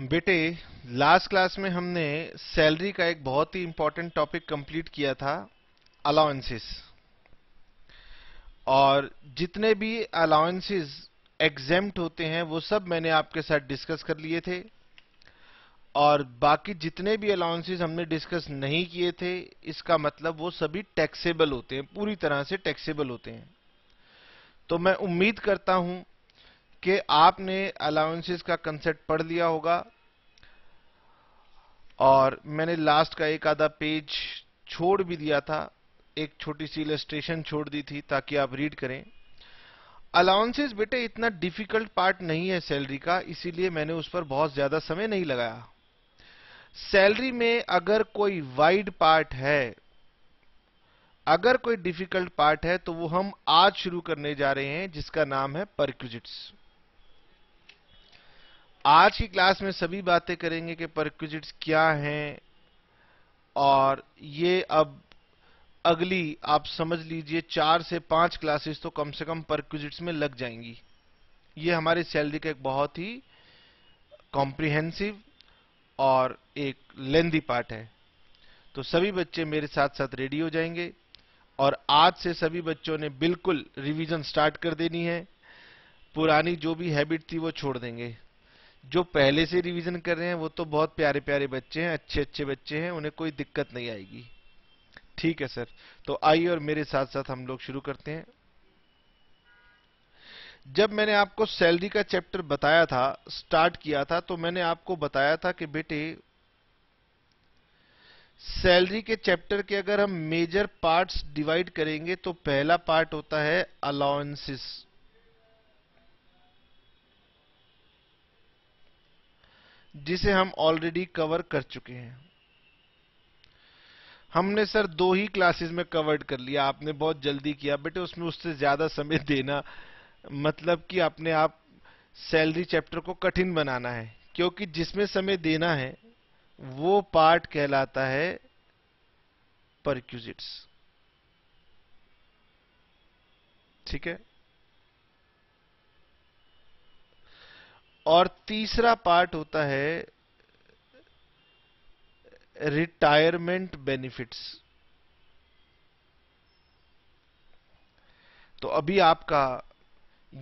बेटे last class में हमने सैलरी का एक बहुत ही इंपॉर्टेंट टॉपिक कंप्लीट किया था अलाउंसेस और जितने भी अलाउंसेस एग्जेम्ट होते हैं वो सब मैंने आपके साथ डिस्कस कर लिए थे और बाकी जितने भी अलाउंसेस हमने डिस्कस नहीं किए थे इसका मतलब वो सभी टैक्सेबल होते हैं पूरी तरह से टैक्सेबल होते हैं तो मैं उम्मीद करता हूं कि आपने अलाउंसेस का कंसेप्ट पढ़ लिया होगा और मैंने लास्ट का एक आधा पेज छोड़ भी दिया था एक छोटी सी इलेस्ट्रेशन छोड़ दी थी ताकि आप रीड करें अलाउंसेस बेटे इतना डिफिकल्ट पार्ट नहीं है सैलरी का इसीलिए मैंने उस पर बहुत ज्यादा समय नहीं लगाया सैलरी में अगर कोई वाइड पार्ट है अगर कोई डिफिकल्ट पार्ट है तो वो हम आज शुरू करने जा रहे हैं जिसका नाम है परक्यूजिट्स आज की क्लास में सभी बातें करेंगे कि परक्विजिट्स क्या हैं और ये अब अगली आप समझ लीजिए चार से पांच क्लासेस तो कम से कम परक्विजिट्स में लग जाएंगी ये हमारी सैलरी का एक बहुत ही कॉम्प्रिहेंसिव और एक लेंदी पार्ट है तो सभी बच्चे मेरे साथ साथ रेडी हो जाएंगे और आज से सभी बच्चों ने बिल्कुल रिवीजन स्टार्ट कर देनी है पुरानी जो भी हैबिट थी वो छोड़ देंगे जो पहले से रिवीजन कर रहे हैं वो तो बहुत प्यारे प्यारे बच्चे हैं अच्छे अच्छे बच्चे हैं उन्हें कोई दिक्कत नहीं आएगी ठीक है सर तो आइए और मेरे साथ साथ हम लोग शुरू करते हैं जब मैंने आपको सैलरी का चैप्टर बताया था स्टार्ट किया था तो मैंने आपको बताया था कि बेटे सैलरी के चैप्टर के अगर हम मेजर पार्ट्स डिवाइड करेंगे तो पहला पार्ट होता है अलाउंसेस जिसे हम ऑलरेडी कवर कर चुके हैं हमने सर दो ही क्लासेस में कवर्ड कर लिया आपने बहुत जल्दी किया बेटे उसमें उससे ज़्यादा समय देना मतलब कि अपने आप सैलरी चैप्टर को कठिन बनाना है क्योंकि जिसमें समय देना है वो पार्ट कहलाता है परक्यूजिट्स ठीक है और तीसरा पार्ट होता है रिटायरमेंट बेनिफिट्स तो अभी आपका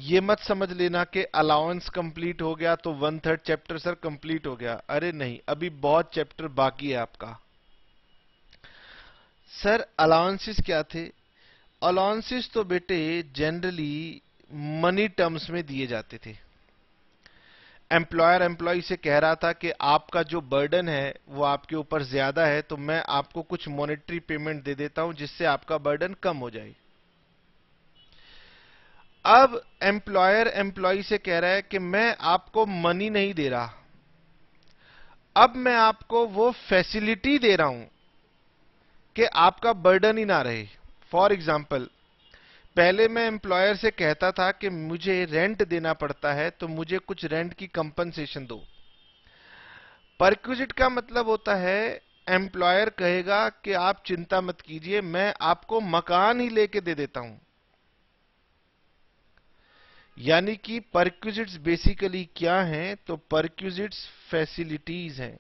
ये मत समझ लेना कि अलाउंस कंप्लीट हो गया तो one third chapter sir complete हो गया अरे नहीं अभी बहुत चैप्टर बाकी है आपका सर अलाउंसेस क्या थे अलाउंसेस तो बेटे जनरली मनी टर्म्स में दिए जाते थे एम्प्लॉयर एम्प्लॉय से कह रहा था कि आपका जो बर्डन है वो आपके ऊपर ज्यादा है तो मैं आपको कुछ मॉनेटरी पेमेंट दे देता हूं जिससे आपका बर्डन कम हो जाए अब एम्प्लॉयर एम्प्लॉय से कह रहा है कि मैं आपको मनी नहीं दे रहा अब मैं आपको वो फैसिलिटी दे रहा हूं कि आपका बर्डन ही ना रहे फॉर एग्जाम्पल पहले मैं एम्प्लॉयर से कहता था कि मुझे रेंट देना पड़ता है तो मुझे कुछ रेंट की कंपनसेशन दो परक्विजिट का मतलब होता है एम्प्लॉयर कहेगा कि आप चिंता मत कीजिए मैं आपको मकान ही लेके दे देता हूं यानी कि परक्विजिट्स बेसिकली क्या हैं तो परक्विजिट्स फैसिलिटीज हैं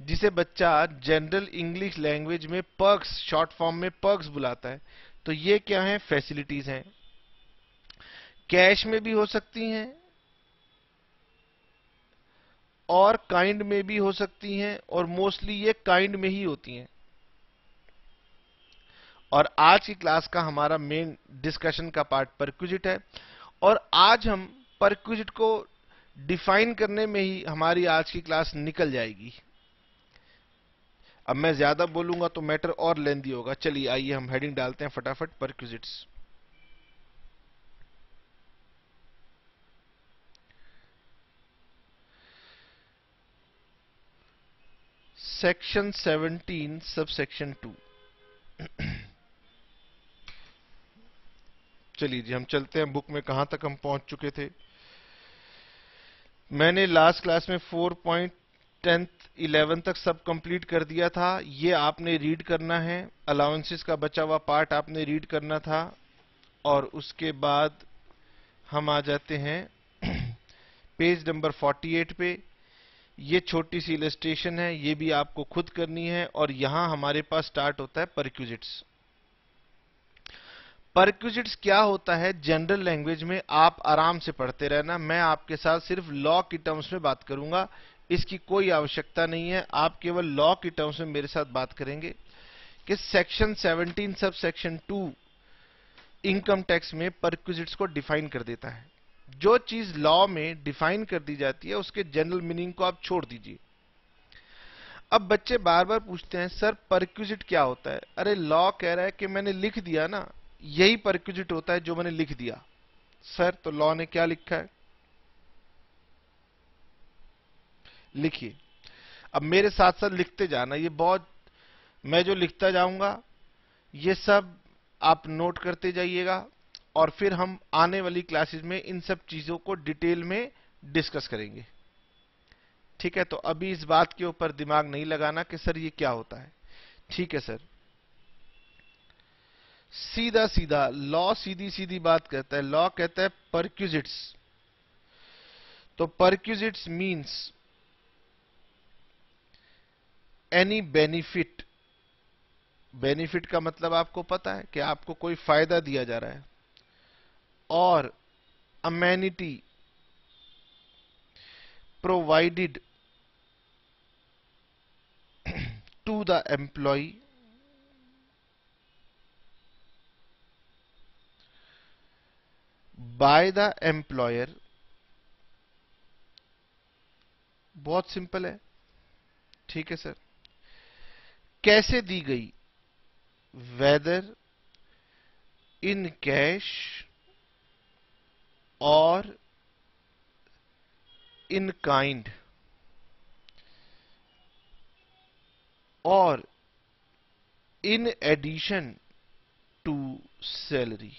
जिसे बच्चा जनरल इंग्लिश लैंग्वेज में पर्क्स शॉर्ट फॉर्म में पर्क्स बुलाता है तो ये क्या है फैसिलिटीज हैं कैश में भी हो सकती हैं और काइंड में भी हो सकती हैं और मोस्टली ये काइंड में ही होती हैं और आज की क्लास का हमारा मेन डिस्कशन का पार्ट परक्विजिट है और आज हम परक्विजिट को डिफाइन करने में ही हमारी आज की क्लास निकल जाएगी अब मैं ज़्यादा बोलूंगा तो मैटर और लेंदी होगा चलिए आइए हम हेडिंग डालते हैं फटाफट perquisites section 17 sub section two चलिए जी हम चलते हैं बुक में कहां तक हम पहुंच चुके थे मैंने लास्ट क्लास में टेंथ इलेवन तक सब कंप्लीट कर दिया था ये आपने रीड करना है अलाउंसेस का बचा हुआ पार्ट आपने रीड करना था और उसके बाद हम आ जाते हैं पेज नंबर 48 पे ये छोटी सी इलेस्ट्रेशन है ये भी आपको खुद करनी है और यहां हमारे पास स्टार्ट होता है परक्यूजिट्स परक्यूजिट्स क्या होता है जनरल लैंग्वेज में आप आराम से पढ़ते रहना मैं आपके साथ सिर्फ लॉ की टर्म्स में बात करूंगा इसकी कोई आवश्यकता नहीं है आप केवल लॉ की टर्म्स में मेरे साथ बात करेंगे कि section 17 sub section 2 income tax में परक्विजिट्स को डिफाइन कर देता है जो चीज लॉ में डिफाइन कर दी जाती है उसके जनरल मीनिंग को आप छोड़ दीजिए अब बच्चे बार बार पूछते हैं सर परक्विजिट क्या होता है अरे लॉ कह रहा है कि मैंने लिख दिया ना यही परक्विजिट होता है जो मैंने लिख दिया सर तो लॉ ने क्या लिखा है लिखिए अब मेरे साथ साथ लिखते जाना ये बहुत मैं जो लिखता जाऊंगा ये सब आप नोट करते जाइएगा और फिर हम आने वाली क्लासेस में इन सब चीज़ों को डिटेल में डिस्कस करेंगे ठीक है तो अभी इस बात के ऊपर दिमाग नहीं लगाना कि सर ये क्या होता है ठीक है सर सीधा सीधा लॉ सीधी सीधी बात कहता है लॉ कहता है परक्यूजिट्स तो perquisites means any benefit benefit का मतलब आपको पता है कि आपको कोई फायदा दिया जा रहा है और amenity provided to the employ by the employer बहुत सिंपल है ठीक है सर कैसे दी गई वेदर इन कैश और इन काइंड और in addition to salary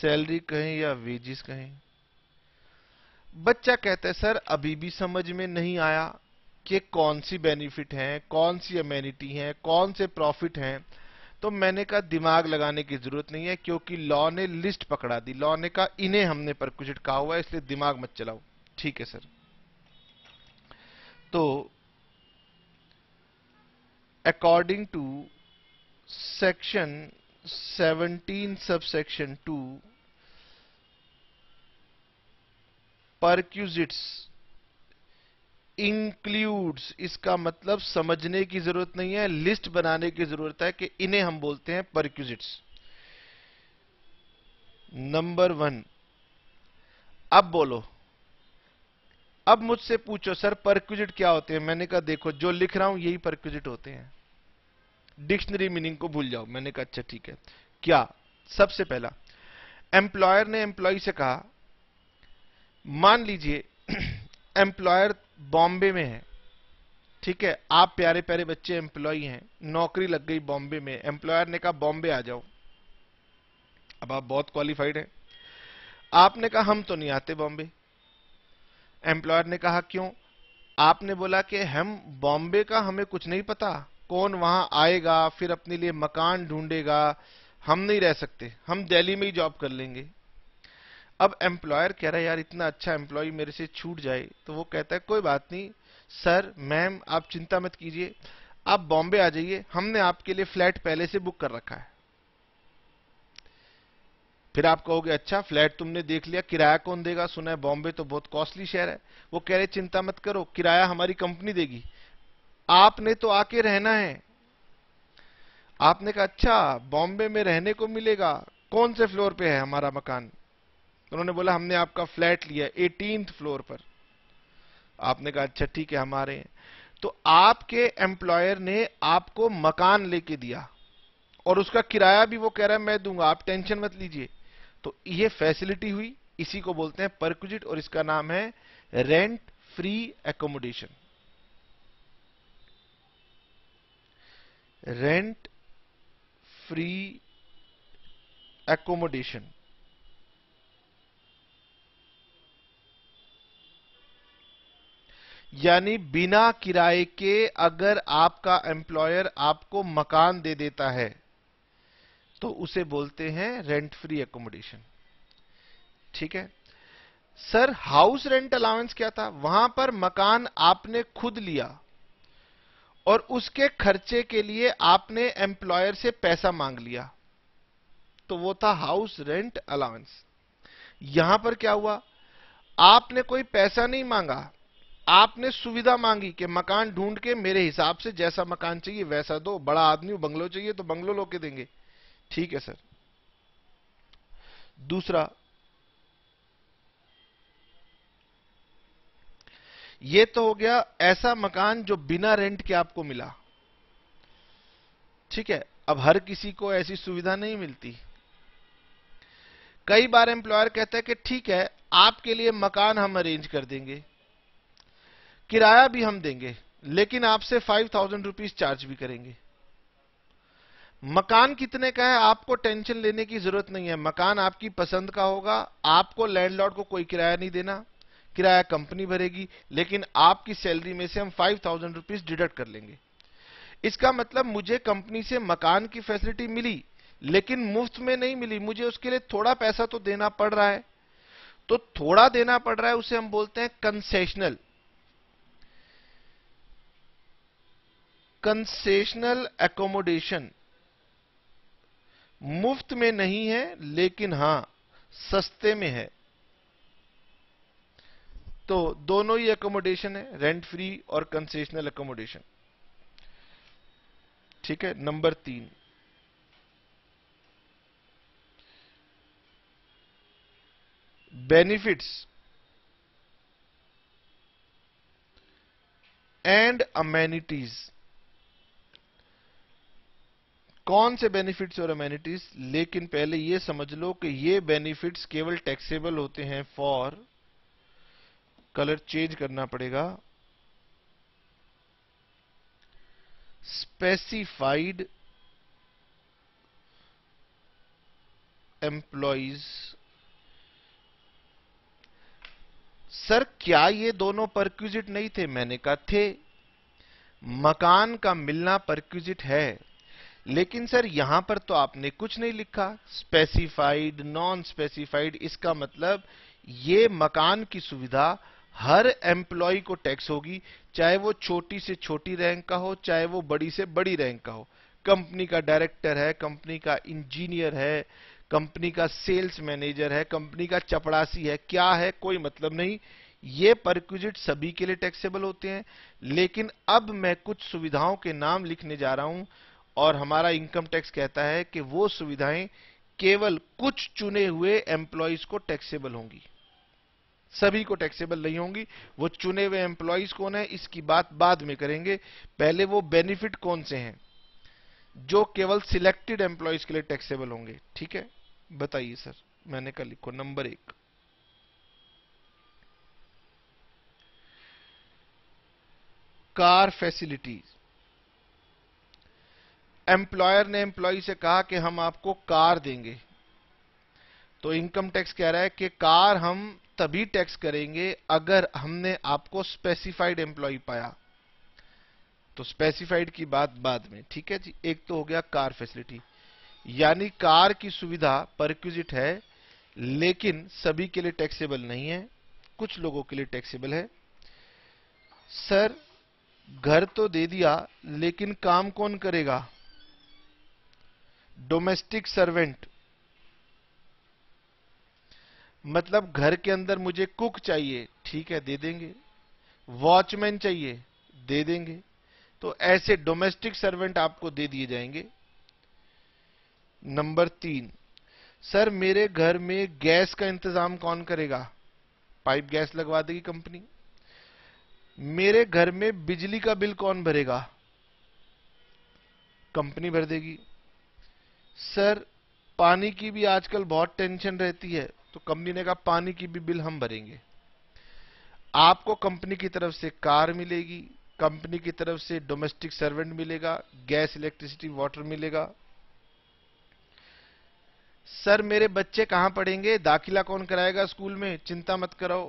salary कहें या वेजेस कहें बच्चा कहता है सर अभी भी समझ में नहीं आया कि कौन सी बेनिफिट हैं कौन सी अमेनिटी हैं कौन से प्रॉफिट हैं तो मैंने कहा दिमाग लगाने की जरूरत नहीं है क्योंकि लॉ ने लिस्ट पकड़ा दी लॉ ने कहा इन्हें हमने पर कुछ कहा हुआ है इसलिए दिमाग मत चलाओ ठीक है सर तो according to section 17 subsection 2 perquisites includes इसका मतलब समझने की जरूरत नहीं है लिस्ट बनाने की जरूरत है कि इन्हें हम बोलते हैं परक्यूजिट्स नंबर वन अब बोलो अब मुझसे पूछो सर परक्यूजिट क्या होते हैं मैंने कहा देखो जो लिख रहा हूं यही परक्यूजिट होते हैं डिक्शनरी मीनिंग को भूल जाओ मैंने कहा अच्छा ठीक है क्या सबसे पहला एम्प्लॉयर ने एम्प्लॉय से कहा मान लीजिए एम्प्लॉयर बॉम्बे में है ठीक है आप प्यारे प्यारे बच्चे एम्प्लॉय हैं नौकरी लग गई बॉम्बे में एम्प्लॉयर ने कहा बॉम्बे आ जाओ अब आप बहुत क्वालिफाइड हैं आपने कहा हम तो नहीं आते बॉम्बे एम्प्लॉयर ने कहा क्यों आपने बोला कि हम बॉम्बे का हमें कुछ नहीं पता कौन वहां आएगा फिर अपने लिए मकान ढूंढेगा हम नहीं रह सकते हम दिल्ली में ही जॉब कर लेंगे अब एम्प्लॉयर कह रहा है यार इतना अच्छा एम्प्लॉय मेरे से छूट जाए तो वो कहता है कोई बात नहीं सर मैम आप चिंता मत कीजिए आप बॉम्बे आ जाइए हमने आपके लिए फ्लैट पहले से बुक कर रखा है फिर आप कहोगे अच्छा फ्लैट तुमने देख लिया किराया कौन देगा सुना है बॉम्बे तो बहुत कॉस्टली शहर है वो कह रहे चिंता मत करो किराया हमारी कंपनी देगी आपने तो आके रहना है आपने कहा अच्छा बॉम्बे में रहने को मिलेगा कौन से फ्लोर पे है हमारा मकान तो उन्होंने बोला हमने आपका फ्लैट लिया एटीन फ्लोर पर आपने कहा अच्छा ठीक है हमारे तो आपके एम्प्लॉयर ने आपको मकान लेके दिया और उसका किराया भी वो कह रहा है मैं दूंगा आप टेंशन मत लीजिए तो ये फैसिलिटी हुई इसी को बोलते हैं परक्विजिट और इसका नाम है rent free accommodation rent free accommodation यानी बिना किराए के अगर आपका एम्प्लॉयर आपको मकान दे देता है तो उसे बोलते हैं रेंट फ्री एकोमोडेशन ठीक है सर हाउस रेंट अलाउंस क्या था वहां पर मकान आपने खुद लिया और उसके खर्चे के लिए आपने एम्प्लॉयर से पैसा मांग लिया तो वो था हाउस रेंट अलाउंस यहां पर क्या हुआ आपने कोई पैसा नहीं मांगा आपने सुविधा मांगी कि मकान ढूंढ के मेरे हिसाब से जैसा मकान चाहिए वैसा दो बड़ा आदमी बंगलो चाहिए तो बंगलो लो के देंगे ठीक है सर दूसरा ये तो हो गया ऐसा मकान जो बिना रेंट के आपको मिला ठीक है अब हर किसी को ऐसी सुविधा नहीं मिलती कई बार एम्प्लॉयर कहता है कि ठीक है आपके लिए मकान हम अरेंज कर देंगे किराया भी हम देंगे लेकिन आपसे फाइव थाउजेंड रुपीज चार्ज भी करेंगे मकान कितने का है आपको टेंशन लेने की जरूरत नहीं है मकान आपकी पसंद का होगा आपको लैंडलॉर्ड को कोई किराया नहीं देना किराया कंपनी भरेगी लेकिन आपकी सैलरी में से हम फाइव थाउजेंड रुपीज डिडक्ट कर लेंगे इसका मतलब मुझे कंपनी से मकान की फैसिलिटी मिली लेकिन मुफ्त में नहीं मिली मुझे उसके लिए थोड़ा पैसा तो देना पड़ रहा है तो थोड़ा देना पड़ रहा है उसे हम बोलते हैं कंसेशनल कंसेशनल एकोमोडेशन मुफ्त में नहीं है लेकिन हां सस्ते में है तो दोनों ही एकोमोडेशन है रेंट फ्री और कंसेशनल एकोमोडेशन ठीक है नंबर तीन बेनिफिट्स एंड अमेनिटीज कौन से बेनिफिट्स और अमेनिटीज लेकिन पहले ये समझ लो कि ये बेनिफिट्स केवल टैक्सेबल होते हैं फॉर कलर चेंज करना पड़ेगा स्पेसिफाइड एम्प्लॉज सर क्या ये दोनों परक्यूजिट नहीं थे मैंने कहा थे मकान का मिलना परक्यूजिट है लेकिन सर यहां पर तो आपने कुछ नहीं लिखा स्पेसिफाइड नॉन स्पेसिफाइड इसका मतलब ये मकान की सुविधा हर एम्प्लॉय को टैक्स होगी चाहे वो छोटी से छोटी रैंक का हो चाहे वो बड़ी से बड़ी रैंक का हो कंपनी का डायरेक्टर है कंपनी का इंजीनियर है कंपनी का सेल्स मैनेजर है कंपनी का चपड़ासी है क्या है कोई मतलब नहीं ये परक्विजिट सभी के लिए टैक्सेबल होते हैं लेकिन अब मैं कुछ सुविधाओं के नाम लिखने जा रहा हूं और हमारा इनकम टैक्स कहता है कि वो सुविधाएं केवल कुछ चुने हुए एम्प्लॉयज को टैक्सेबल होंगी सभी को टैक्सेबल नहीं होंगी वो चुने हुए एम्प्लॉयज कौन है इसकी बात बाद में करेंगे पहले वो बेनिफिट कौन से हैं जो केवल सिलेक्टेड एम्प्लॉयज के लिए टैक्सेबल होंगे ठीक है बताइए सर मैंने कहा लिखो नंबर एक कार फैसिलिटीज एम्प्लॉयर ने एम्प्लॉय से कहा कि हम आपको कार देंगे तो इनकम टैक्स कह रहा है कि कार हम तभी टैक्स करेंगे अगर हमने आपको स्पेसिफाइड एम्प्लॉय पाया तो स्पेसिफाइड की बात बाद में ठीक है जी एक तो हो गया कार फैसिलिटी यानी कार की सुविधा परक्विजिट है लेकिन सभी के लिए टैक्सेबल नहीं है कुछ लोगों के लिए टैक्सेबल है सर घर तो दे दिया लेकिन काम कौन करेगा डोमेस्टिक सर्वेंट मतलब घर के अंदर मुझे कुक चाहिए ठीक है दे देंगे वॉचमैन चाहिए दे देंगे तो ऐसे डोमेस्टिक सर्वेंट आपको दे दिए जाएंगे नंबर तीन सर मेरे घर में गैस का इंतजाम कौन करेगा पाइप गैस लगवा देगी कंपनी मेरे घर में बिजली का बिल कौन भरेगा कंपनी भर देगी सर पानी की भी आजकल बहुत टेंशन रहती है तो कंपनी ने कहा पानी की भी बिल हम भरेंगे आपको कंपनी की तरफ से कार मिलेगी कंपनी की तरफ से डोमेस्टिक सर्वेंट मिलेगा गैस इलेक्ट्रिसिटी वाटर मिलेगा सर मेरे बच्चे कहां पढ़ेंगे दाखिला कौन कराएगा स्कूल में चिंता मत करो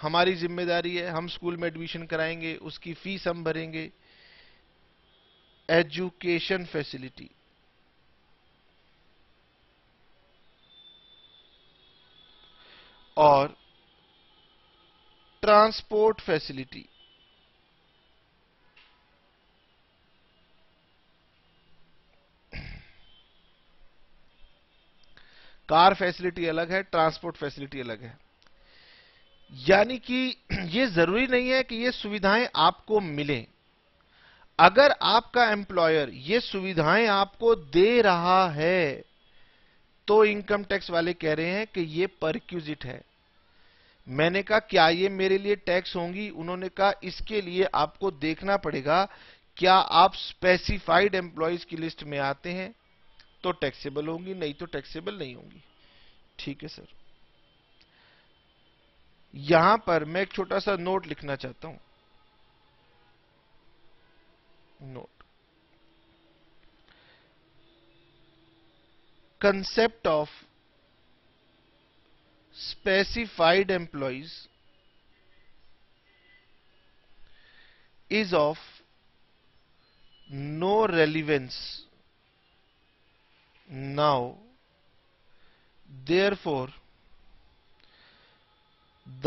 हमारी जिम्मेदारी है हम स्कूल में एडमिशन कराएंगे उसकी फीस हम भरेंगे एजुकेशन फैसिलिटी और ट्रांसपोर्ट फैसिलिटी कार फैसिलिटी अलग है ट्रांसपोर्ट फैसिलिटी अलग है यानी कि यह जरूरी नहीं है कि यह सुविधाएं आपको मिले अगर आपका एम्प्लॉयर यह सुविधाएं आपको दे रहा है तो इनकम टैक्स वाले कह रहे हैं कि यह परक्यूजिट है मैंने कहा क्या ये मेरे लिए टैक्स होंगी उन्होंने कहा इसके लिए आपको देखना पड़ेगा क्या आप स्पेसिफाइड एम्प्लॉयज की लिस्ट में आते हैं तो टैक्सेबल होंगी नहीं तो टैक्सेबल नहीं होंगी ठीक है सर यहां पर मैं एक छोटा सा नोट लिखना चाहता हूं note concept of specified employees is of no relevance now therefore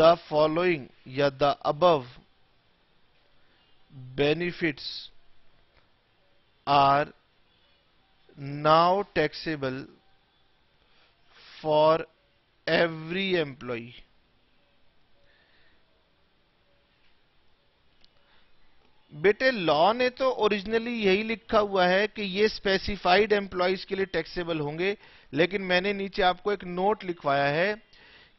the following ya the above benefits are now taxable for every employee. बेटे लॉ ने तो ओरिजिनली यही लिखा हुआ है कि ये स्पेसिफाइड एम्प्लॉयज के लिए टैक्सेबल होंगे लेकिन मैंने नीचे आपको एक नोट लिखवाया है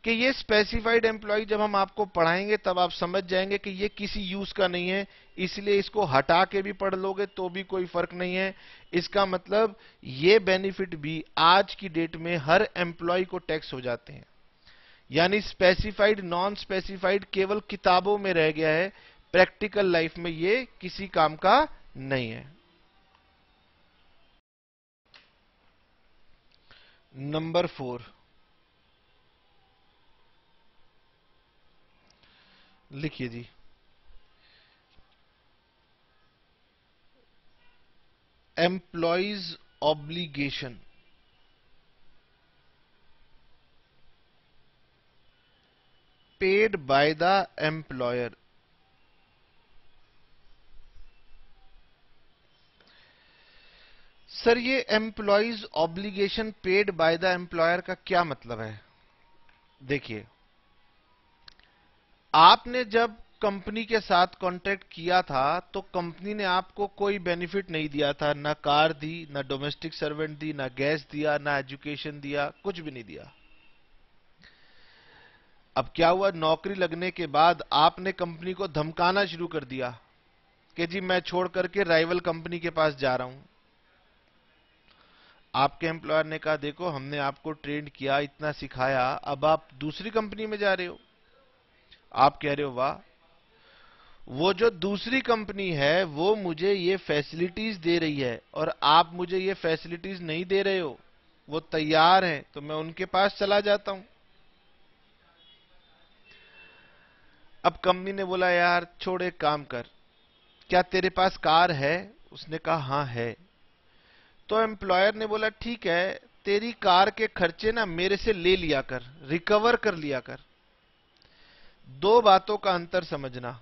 कि ये स्पेसिफाइड एम्प्लॉय जब हम आपको पढ़ाएंगे तब आप समझ जाएंगे कि ये किसी यूज का नहीं है इसलिए इसको हटा के भी पढ़ लोगे तो भी कोई फर्क नहीं है इसका मतलब ये बेनिफिट भी आज की डेट में हर एम्प्लॉय को टैक्स हो जाते हैं यानी स्पेसिफाइड नॉन स्पेसिफाइड केवल किताबों में रह गया है प्रैक्टिकल लाइफ में ये किसी काम का नहीं है नंबर फोर लिखिए जी employees obligation paid by the employer sir ये employees obligation paid by the employer का क्या मतलब है देखिए आपने जब कंपनी के साथ कॉन्ट्रैक्ट किया था तो कंपनी ने आपको कोई बेनिफिट नहीं दिया था ना कार दी ना डोमेस्टिक सर्वेंट दी ना गैस दिया ना एजुकेशन दिया कुछ भी नहीं दिया अब क्या हुआ नौकरी लगने के बाद आपने कंपनी को धमकाना शुरू कर दिया कि जी मैं छोड़ करके राइवल कंपनी के पास जा रहा हूं आपके एम्प्लॉयर ने कहा देखो हमने आपको ट्रेंड किया इतना सिखाया अब आप दूसरी कंपनी में जा रहे हो आप कह रहे हो वाह वो जो दूसरी कंपनी है वो मुझे ये फैसिलिटीज दे रही है और आप मुझे ये फैसिलिटीज नहीं दे रहे हो वो तैयार हैं तो मैं उनके पास चला जाता हूं अब कंपनी ने बोला यार छोड़ एक काम कर क्या तेरे पास कार है उसने कहा हां है तो एम्प्लॉयर ने बोला ठीक है तेरी कार के खर्चे ना मेरे से ले लिया कर रिकवर कर लिया कर दो बातों का अंतर समझना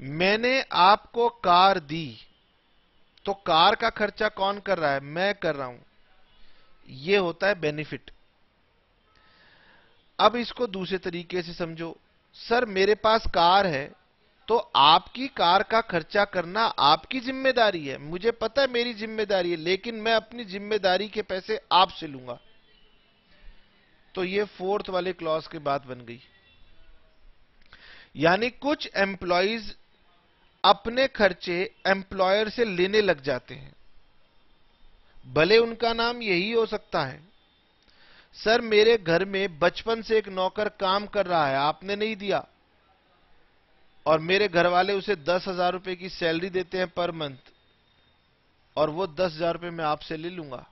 मैंने आपको कार दी तो कार का खर्चा कौन कर रहा है मैं कर रहा हूं यह होता है बेनिफिट अब इसको दूसरे तरीके से समझो सर मेरे पास कार है तो आपकी कार का खर्चा करना आपकी जिम्मेदारी है मुझे पता है मेरी जिम्मेदारी है लेकिन मैं अपनी जिम्मेदारी के पैसे आपसे लूंगा तो ये फोर्थ वाले क्लॉज के बाद बन गई यानी कुछ एम्प्लॉयज अपने खर्चे एम्प्लॉयर से लेने लग जाते हैं भले उनका नाम यही हो सकता है सर मेरे घर में बचपन से एक नौकर काम कर रहा है आपने नहीं दिया और मेरे घर वाले उसे दस हजार रुपए की सैलरी देते हैं पर मंथ और वो दस हजार रुपये मैं आपसे ले लूंगा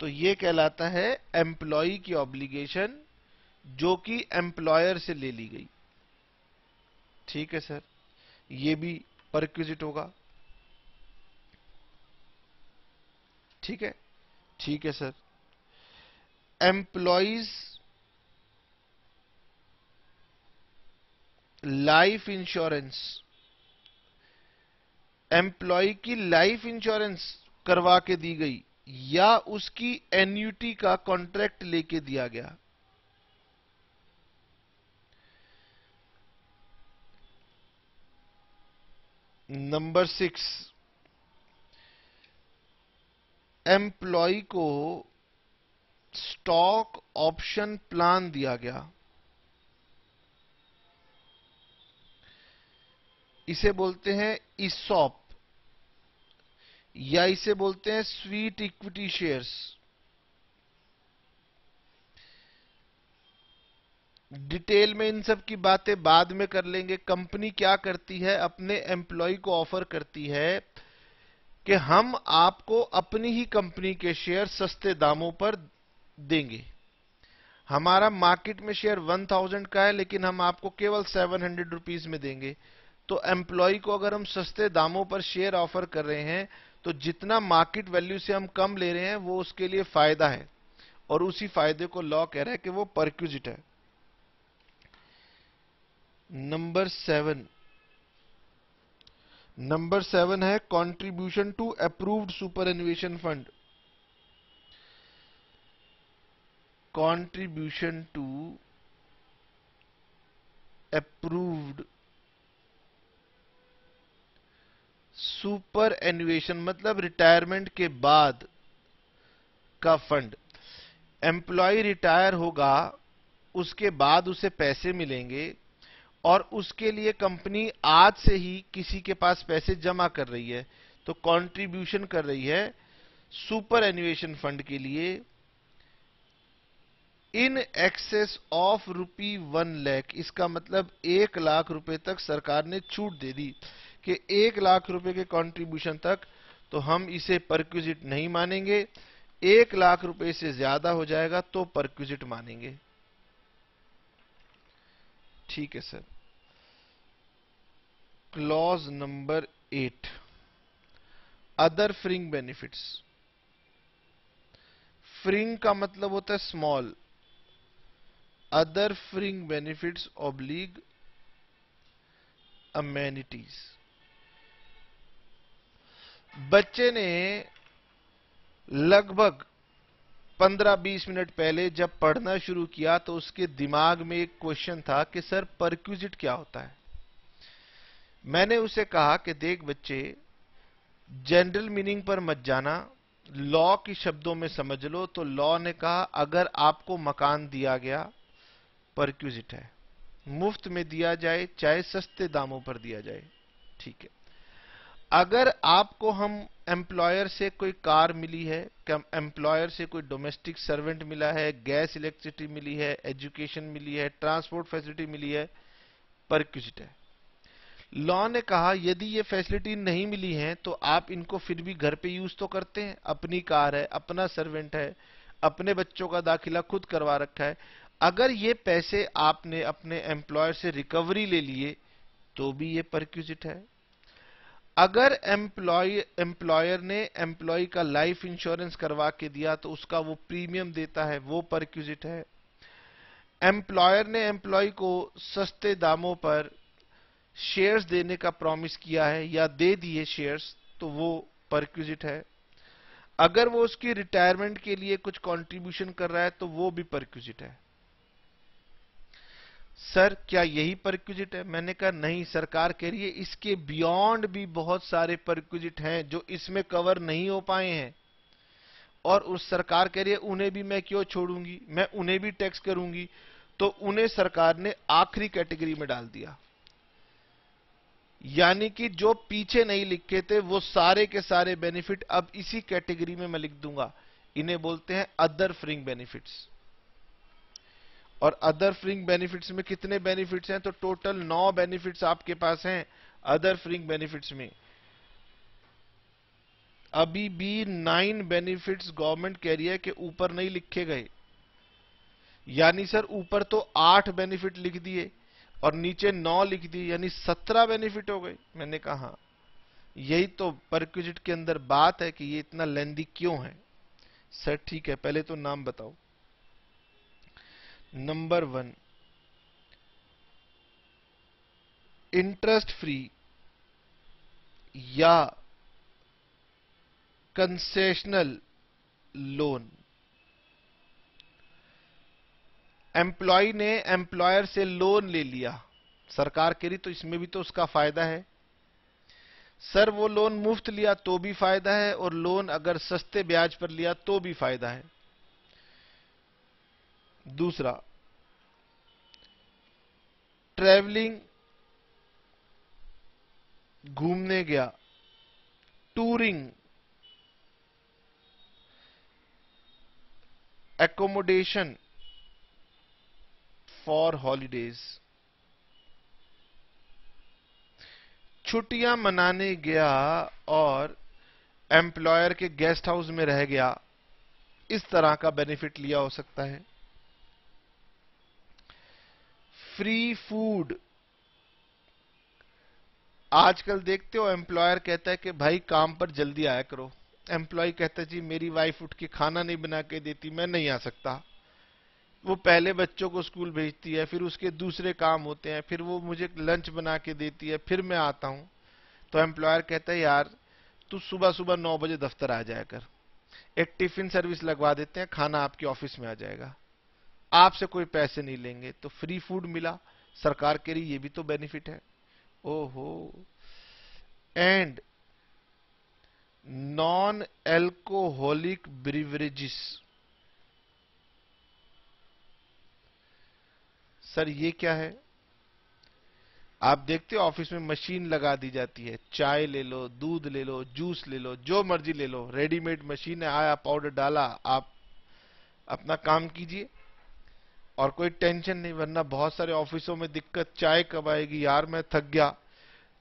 तो ये कहलाता है एम्प्लॉय की ऑब्लिगेशन जो कि एम्प्लॉयर से ले ली गई ठीक है सर ये भी परक्विजिट होगा ठीक है ठीक है sir employees life insurance employee की लाइफ इंश्योरेंस करवा के दी गई या उसकी एन्यूटी का कॉन्ट्रैक्ट लेके दिया गया नंबर सिक्स एम्प्लॉय को स्टॉक ऑप्शन प्लान दिया गया इसे बोलते हैं इसॉप या इसे बोलते हैं स्वीट इक्विटी शेयर्स डिटेल में इन सब की बातें बाद में कर लेंगे कंपनी क्या करती है अपने एम्प्लॉय को ऑफर करती है कि हम आपको अपनी ही कंपनी के शेयर सस्ते दामों पर देंगे हमारा मार्केट में शेयर 1000 का है लेकिन हम आपको केवल 700 हंड्रेड रुपीज में देंगे तो एम्प्लॉय को अगर हम सस्ते दामों पर शेयर ऑफर कर रहे हैं तो जितना मार्केट वैल्यू से हम कम ले रहे हैं वो उसके लिए फायदा है और उसी फायदे को लॉ कह रहा है कि वो परक्यूजिट है नंबर सेवन नंबर सेवन है contribution to approved superannuation fund contribution to approved superannuation मतलब रिटायरमेंट के बाद का फंड एम्प्लॉय रिटायर होगा उसके बाद उसे पैसे मिलेंगे और उसके लिए कंपनी आज से ही किसी के पास पैसे जमा कर रही है तो कंट्रीब्यूशन कर रही है सुपर एनिवेशन फंड के लिए in excess of rupee one lakh इसका मतलब एक लाख रुपए तक सरकार ने छूट दे दी कि एक लाख रुपए के कंट्रीब्यूशन तक तो हम इसे परक्विजिट नहीं मानेंगे एक लाख रुपए से ज्यादा हो जाएगा तो परक्विजिट मानेंगे ठीक है sir clause number eight other fringe benefits fringe का मतलब होता है स्मॉल अदर फ्रिंग बेनिफिट्स ऑब्लीग अमेनिटीज बच्चे ने लगभग 15-20 मिनट पहले जब पढ़ना शुरू किया तो उसके दिमाग में एक क्वेश्चन था कि सर परक्यूजिट क्या होता है मैंने उसे कहा कि देख बच्चे जनरल मीनिंग पर मत जाना लॉ की शब्दों में समझ लो तो लॉ ने कहा अगर आपको मकान दिया गया परक्यूजिट है मुफ्त में दिया जाए चाहे सस्ते दामों पर दिया जाए ठीक है अगर आपको हम एम्प्लॉयर से कोई कार मिली है एम्प्लॉयर से कोई डोमेस्टिक सर्वेंट मिला है गैस इलेक्ट्रिसिटी मिली है एजुकेशन मिली है ट्रांसपोर्ट फैसिलिटी मिली है परक्यूजिट है लॉ ने कहा यदि ये फैसिलिटी नहीं मिली है तो आप इनको फिर भी घर पे यूज तो करते हैं अपनी कार है अपना सर्वेंट है अपने बच्चों का दाखिला खुद करवा रखा है अगर ये पैसे आपने अपने एम्प्लॉयर से रिकवरी ले लिए तो भी ये परक्यूजिट है अगर एम्प्लॉय एम्प्लॉयर ने एम्प्लॉय का लाइफ इंश्योरेंस करवा के दिया तो उसका वो प्रीमियम देता है वो परक्यूजिट है एम्प्लॉयर ने एम्प्लॉय को सस्ते दामों पर शेयर्स देने का प्रॉमिस किया है या दे दिए शेयर्स तो वो परक्विजिट है अगर वो उसकी रिटायरमेंट के लिए कुछ कंट्रीब्यूशन कर रहा है तो वो भी परक्विजिट है सर क्या यही परक्विजिट है मैंने कहा नहीं सरकार कह रही है इसके बियॉन्ड भी बहुत सारे परक्विजिट हैं जो इसमें कवर नहीं हो पाए हैं और उस सरकार कह रही है उन्हें भी मैं क्यों छोड़ूंगी मैं उन्हें भी टैक्स करूंगी तो उन्हें सरकार ने आखिरी कैटेगरी में डाल दिया यानी कि जो पीछे नहीं लिखे थे वो सारे के सारे बेनिफिट अब इसी कैटेगरी में मैं लिख दूंगा इन्हें बोलते हैं अदर फ्रिंग बेनिफिट्स और अदर फ्रिंग बेनिफिट्स में कितने बेनिफिट्स हैं तो टोटल नौ बेनिफिट्स आपके पास हैं अदर फ्रिंग बेनिफिट्स में अभी भी नाइन बेनिफिट्स गवर्नमेंट कह रही है कि ऊपर नहीं लिखे गए यानी सर ऊपर तो आठ बेनिफिट लिख दिए और नीचे नौ लिख दी यानी सत्रह बेनिफिट हो गई मैंने कहा हाँ। यही तो परक्विजिट के अंदर बात है कि ये इतना लेंदी क्यों है सर ठीक है पहले तो नाम बताओ नंबर वन इंटरेस्ट फ्री या कंसेशनल लोन एम्प्लॉय ने एम्प्लॉयर से लोन ले लिया सरकार कह रही तो इसमें भी तो उसका फायदा है सर वो लोन मुफ्त लिया तो भी फायदा है और लोन अगर सस्ते ब्याज पर लिया तो भी फायदा है दूसरा ट्रैवलिंग घूमने गया टूरिंग एकोमोडेशन फॉर हॉलीडेज छुट्टियां मनाने गया और एम्प्लॉयर के गेस्ट हाउस में रह गया इस तरह का बेनिफिट लिया हो सकता है फ्री फूड आजकल देखते हो एम्प्लॉयर कहता है कि भाई काम पर जल्दी आया करो एम्प्लॉय कहता है जी मेरी वाइफ उठ के खाना नहीं बना के देती मैं नहीं आ सकता वो पहले बच्चों को स्कूल भेजती है फिर उसके दूसरे काम होते हैं फिर वो मुझे लंच बना के देती है फिर मैं आता हूँ तो एम्प्लॉयर कहता है यार तू सुबह सुबह नौ बजे दफ्तर आ जाया कर एक टिफिन सर्विस लगवा देते हैं खाना आपके ऑफिस में आ जाएगा आपसे कोई पैसे नहीं लेंगे तो फ्री फूड मिला सरकार के लिए ये भी तो बेनिफिट है ओहो and non alcoholic beverages sir ये क्या है आप देखते हो ऑफिस में मशीन लगा दी जाती है चाय ले लो दूध ले लो जूस ले लो जो मर्जी ले लो रेडीमेड मशीन है आया पाउडर डाला आप अपना काम कीजिए और कोई टेंशन नहीं वरना बहुत सारे ऑफिसों में दिक्कत चाय कब आएगी यार मैं थक गया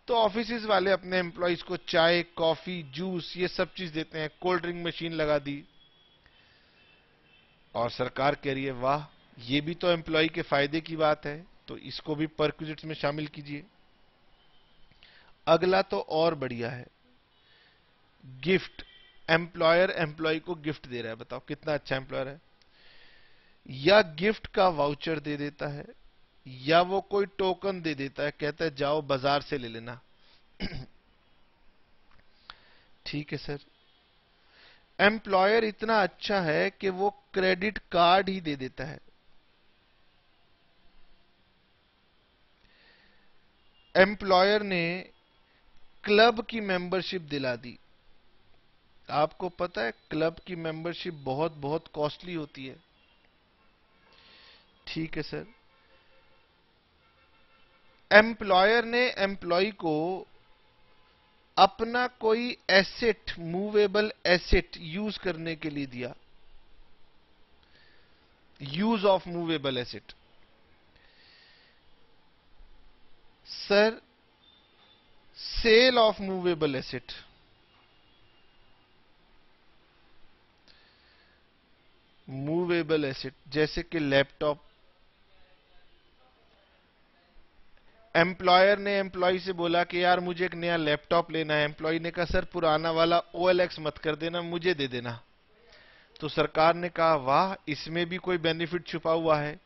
तो ऑफिस वाले अपने एम्प्लॉयज को चाय कॉफी जूस ये सब चीज देते हैं कोल्ड ड्रिंक मशीन लगा दी और सरकार कह रही है वाह ये भी तो एम्प्लॉय के फायदे की बात है तो इसको भी परक्विजिट में शामिल कीजिए अगला तो और बढ़िया है गिफ्ट एम्प्लॉयर एम्प्लॉय को गिफ्ट दे रहा है बताओ कितना अच्छा एम्प्लॉयर है या गिफ्ट का वाउचर दे देता है या वो कोई टोकन दे देता है कहता है जाओ बाजार से ले लेना ठीक है सर एम्प्लॉयर इतना अच्छा है कि वो क्रेडिट कार्ड ही दे देता है एम्प्लॉयर ने क्लब की मेंबरशिप दिला दी आपको पता है क्लब की मेंबरशिप बहुत बहुत कॉस्टली होती है ठीक है सर एम्प्लॉयर ने एम्प्लॉय को अपना कोई एसेट मूवेबल एसेट यूज करने के लिए दिया use of movable asset sir sale of movable asset movable asset जैसे कि लैपटॉप एम्प्लॉयर ने एम्प्लॉय से बोला कि यार मुझे एक नया लैपटॉप लेना है एम्प्लॉय ने कहा सर पुराना वाला ओएलएक्स मत कर देना मुझे दे देना तो सरकार ने कहा वाह इसमें भी कोई बेनिफिट छुपा हुआ है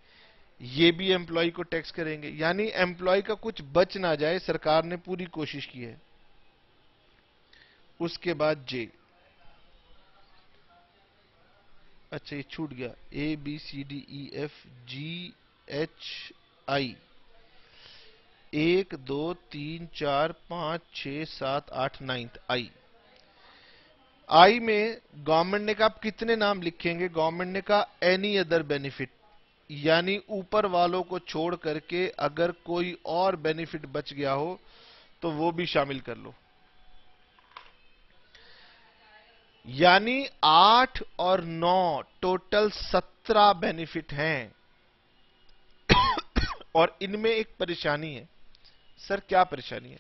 ये भी एम्प्लॉय को टैक्स करेंगे यानी एम्प्लॉय का कुछ बच ना जाए सरकार ने पूरी कोशिश की है उसके बाद जे अच्छा ये छूट गया A B C D E F G H I एक दो तीन चार पांच छ सात आठ नाइन्थ आई आई में गवर्नमेंट ने कहा आप कितने नाम लिखेंगे गवर्नमेंट ने कहा एनी अदर बेनिफिट यानी ऊपर वालों को छोड़ करके अगर कोई और बेनिफिट बच गया हो तो वो भी शामिल कर लो यानी आठ और नौ टोटल सत्रह बेनिफिट हैं और इनमें एक परेशानी है सर क्या परेशानी है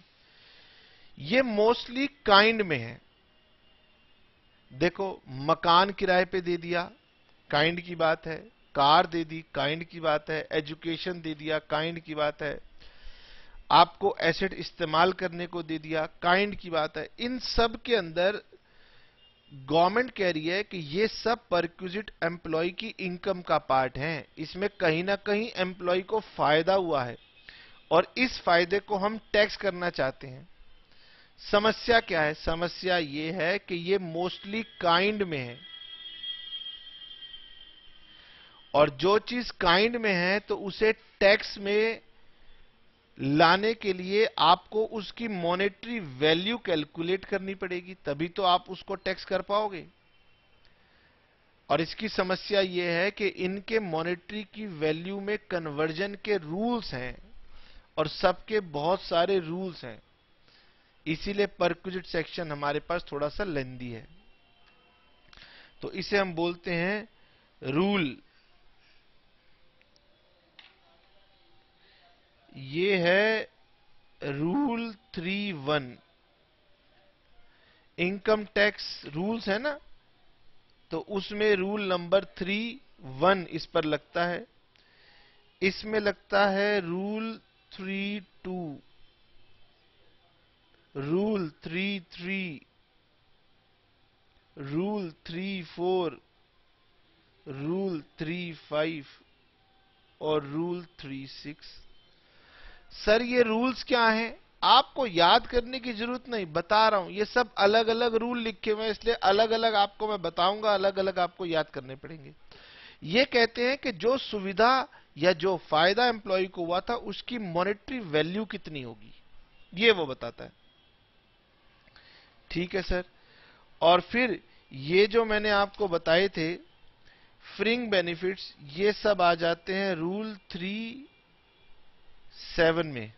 ये मोस्टली काइंड में है देखो मकान किराए पे दे दिया काइंड की बात है कार दे दी काइंड की बात है एजुकेशन दे दिया काइंड की बात है आपको एसेट इस्तेमाल करने को दे दिया काइंड की बात है इन सब के अंदर गवर्नमेंट कह रही है कि ये सब परक्यूजिट एम्प्लॉय की इनकम का पार्ट है इसमें कहीं ना कहीं एम्प्लॉय को फायदा हुआ है और इस फायदे को हम टैक्स करना चाहते हैं समस्या क्या है समस्या ये है कि ये मोस्टली काइंड में है और जो चीज काइंड में है तो उसे टैक्स में लाने के लिए आपको उसकी मॉनेटरी वैल्यू कैलकुलेट करनी पड़ेगी तभी तो आप उसको टैक्स कर पाओगे और इसकी समस्या यह है कि इनके मॉनेटरी की वैल्यू में कन्वर्जन के रूल्स हैं और सबके बहुत सारे रूल्स हैं इसीलिए परक्विजिट सेक्शन हमारे पास थोड़ा सा लेंदी है तो इसे हम बोलते हैं रूल ये है rule three one income tax rules है ना तो उसमें रूल नंबर थ्री वन इस पर लगता है इसमें लगता है rule three two rule three three rule three four rule three five और रूल थ्री सिक्स सर ये रूल्स क्या हैं आपको याद करने की जरूरत नहीं बता रहा हूं ये सब अलग अलग रूल लिखे हुए इसलिए अलग अलग आपको मैं बताऊंगा अलग अलग आपको याद करने पड़ेंगे ये कहते हैं कि जो सुविधा या जो फायदा एम्प्लॉय को हुआ था उसकी मॉनेटरी वैल्यू कितनी होगी ये वो बताता है ठीक है सर और फिर ये जो मैंने आपको बताए थे फ्रिंग बेनिफिट्स ये सब आ जाते हैं रूल थ्री सेवन में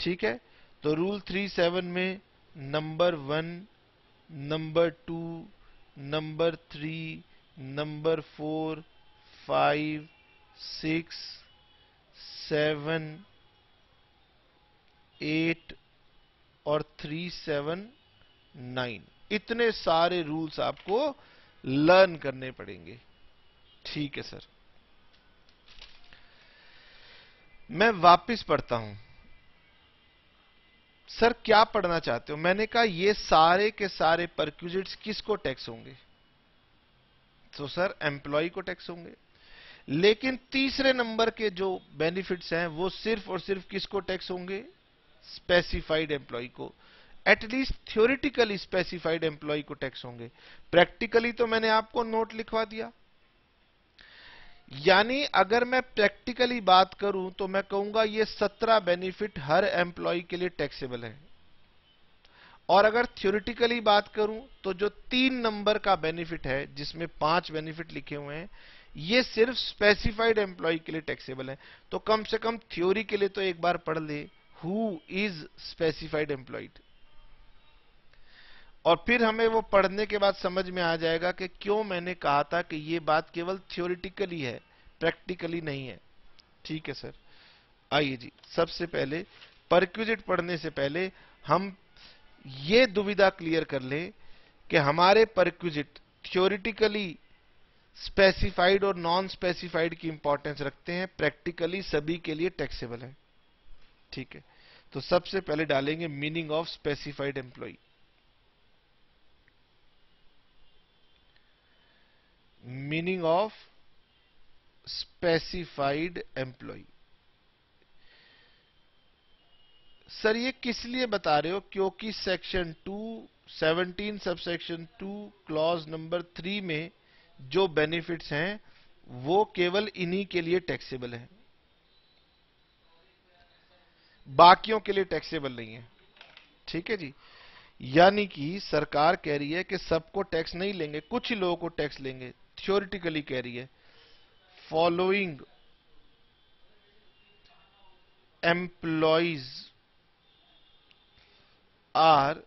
ठीक है तो रूल थ्री सेवन में number one number two number three number four five six seven eight और थ्री सेवन नाइन इतने सारे रूल्स आपको लर्न करने पड़ेंगे ठीक है सर मैं वापस पढ़ता हूं सर क्या पढ़ना चाहते हो मैंने कहा ये सारे के सारे परक्यूजिट्स किसको टैक्स होंगे तो सर एम्प्लॉय को टैक्स होंगे लेकिन तीसरे नंबर के जो बेनिफिट्स हैं वो सिर्फ और सिर्फ किसको टैक्स होंगे स्पेसिफाइड एम्प्लॉय को एटलीस्ट थ्योरिटिकली स्पेसिफाइड एम्प्लॉय को टैक्स होंगे प्रैक्टिकली तो मैंने आपको नोट लिखवा दिया यानी अगर मैं प्रैक्टिकली बात करूं तो मैं कहूंगा ये सत्रह बेनिफिट हर एम्प्लॉय के लिए टैक्सेबल है और अगर थ्योरिटिकली बात करूं तो जो तीन नंबर का बेनिफिट है जिसमें पांच बेनिफिट लिखे हुए हैं ये सिर्फ स्पेसिफाइड एम्प्लॉय के लिए टैक्सेबल है तो कम से कम थ्योरी के लिए तो एक बार पढ़ ले हु इज स्पेसिफाइड एम्प्लॉयड और फिर हमें वो पढ़ने के बाद समझ में आ जाएगा कि क्यों मैंने कहा था कि ये बात केवल थ्योरिटिकली है प्रैक्टिकली नहीं है ठीक है सर आइए जी सबसे पहले परक्यूजिट पढ़ने से पहले हम ये दुविधा क्लियर कर लें कि हमारे परक्यूजिट थ्योरिटिकली स्पेसिफाइड और नॉन स्पेसिफाइड की इंपॉर्टेंस रखते हैं प्रैक्टिकली सभी के लिए टैक्सेबल है ठीक है तो सबसे पहले डालेंगे meaning of specified employee meaning of specified employee sir ये किस लिए बता रहे हो क्योंकि section 2 17 subsection two clause number 3 में जो बेनिफिट्स हैं वो केवल इन्हीं के लिए टैक्सेबल है बाकियों के लिए टैक्सेबल नहीं है ठीक है जी यानी कि सरकार कह रही है कि सबको टैक्स नहीं लेंगे कुछ ही लोगों को टैक्स लेंगे थियोरिटिकली कह रही है following employees are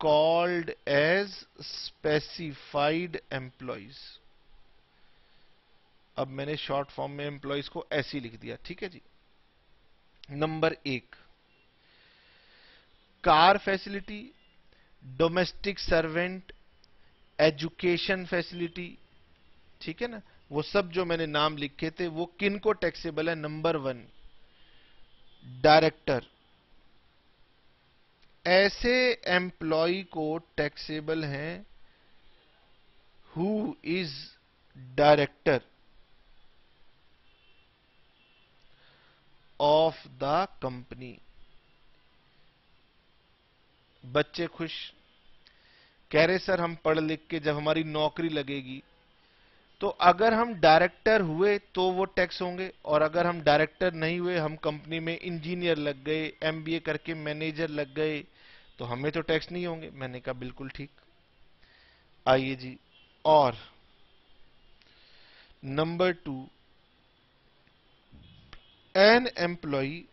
called as specified employees अब मैंने शॉर्ट फॉर्म में एम्प्लॉयज को ऐसी लिख दिया ठीक है जी नंबर एक car facility domestic servant education facility ठीक है ना वो सब जो मैंने नाम लिखे थे वो किन को टैक्सेबल है नंबर वन डायरेक्टर ऐसे एम्प्लॉय को टैक्सेबल हैं who is director of the company बच्चे खुश कह रहे सर हम पढ़ लिख के जब हमारी नौकरी लगेगी तो अगर हम डायरेक्टर हुए तो वो टैक्स होंगे और अगर हम डायरेक्टर नहीं हुए हम कंपनी में इंजीनियर लग गए एमबीए करके मैनेजर लग गए तो हमें तो टैक्स नहीं होंगे मैंने कहा बिल्कुल ठीक आइए जी और नंबर टू एन एम्प्लॉई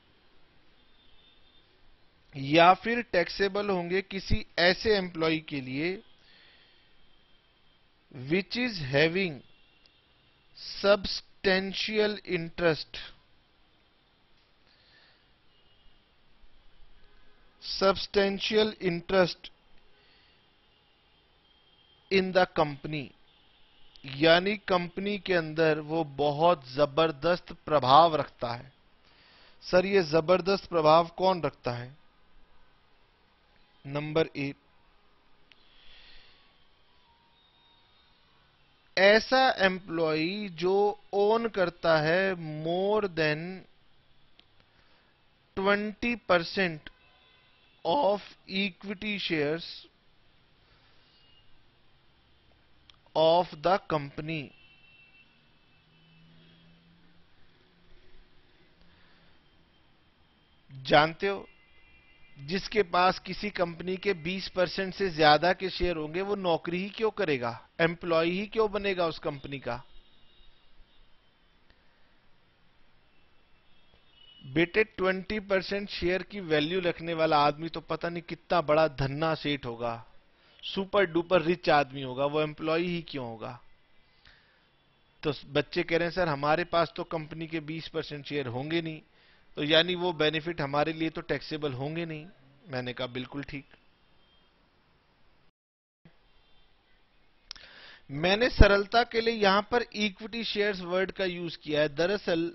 या फिर टैक्सेबल होंगे किसी ऐसे एम्प्लॉय के लिए which is having substantial interest substantial interest in the company यानी कंपनी के अंदर वो बहुत जबरदस्त प्रभाव रखता है सर ये जबरदस्त प्रभाव कौन रखता है नंबर एट ऐसा एम्प्लॉय जो ओन करता है more than 20 percent of equity shares of the company जानते हो जिसके पास किसी कंपनी के 20 परसेंट से ज्यादा के शेयर होंगे वो नौकरी ही क्यों करेगा एम्प्लॉय ही क्यों बनेगा उस कंपनी का बेटे 20 परसेंट शेयर की वैल्यू रखने वाला आदमी तो पता नहीं कितना बड़ा धन्ना सेठ होगा सुपर डुपर रिच आदमी होगा वो एम्प्लॉय ही क्यों होगा तो बच्चे कह रहे हैं सर हमारे पास तो कंपनी के 20 परसेंट शेयर होंगे नहीं तो यानी वो बेनिफिट हमारे लिए तो टैक्सेबल होंगे नहीं मैंने कहा बिल्कुल ठीक मैंने सरलता के लिए यहां पर इक्विटी शेयर्स वर्ड का यूज किया है दरअसल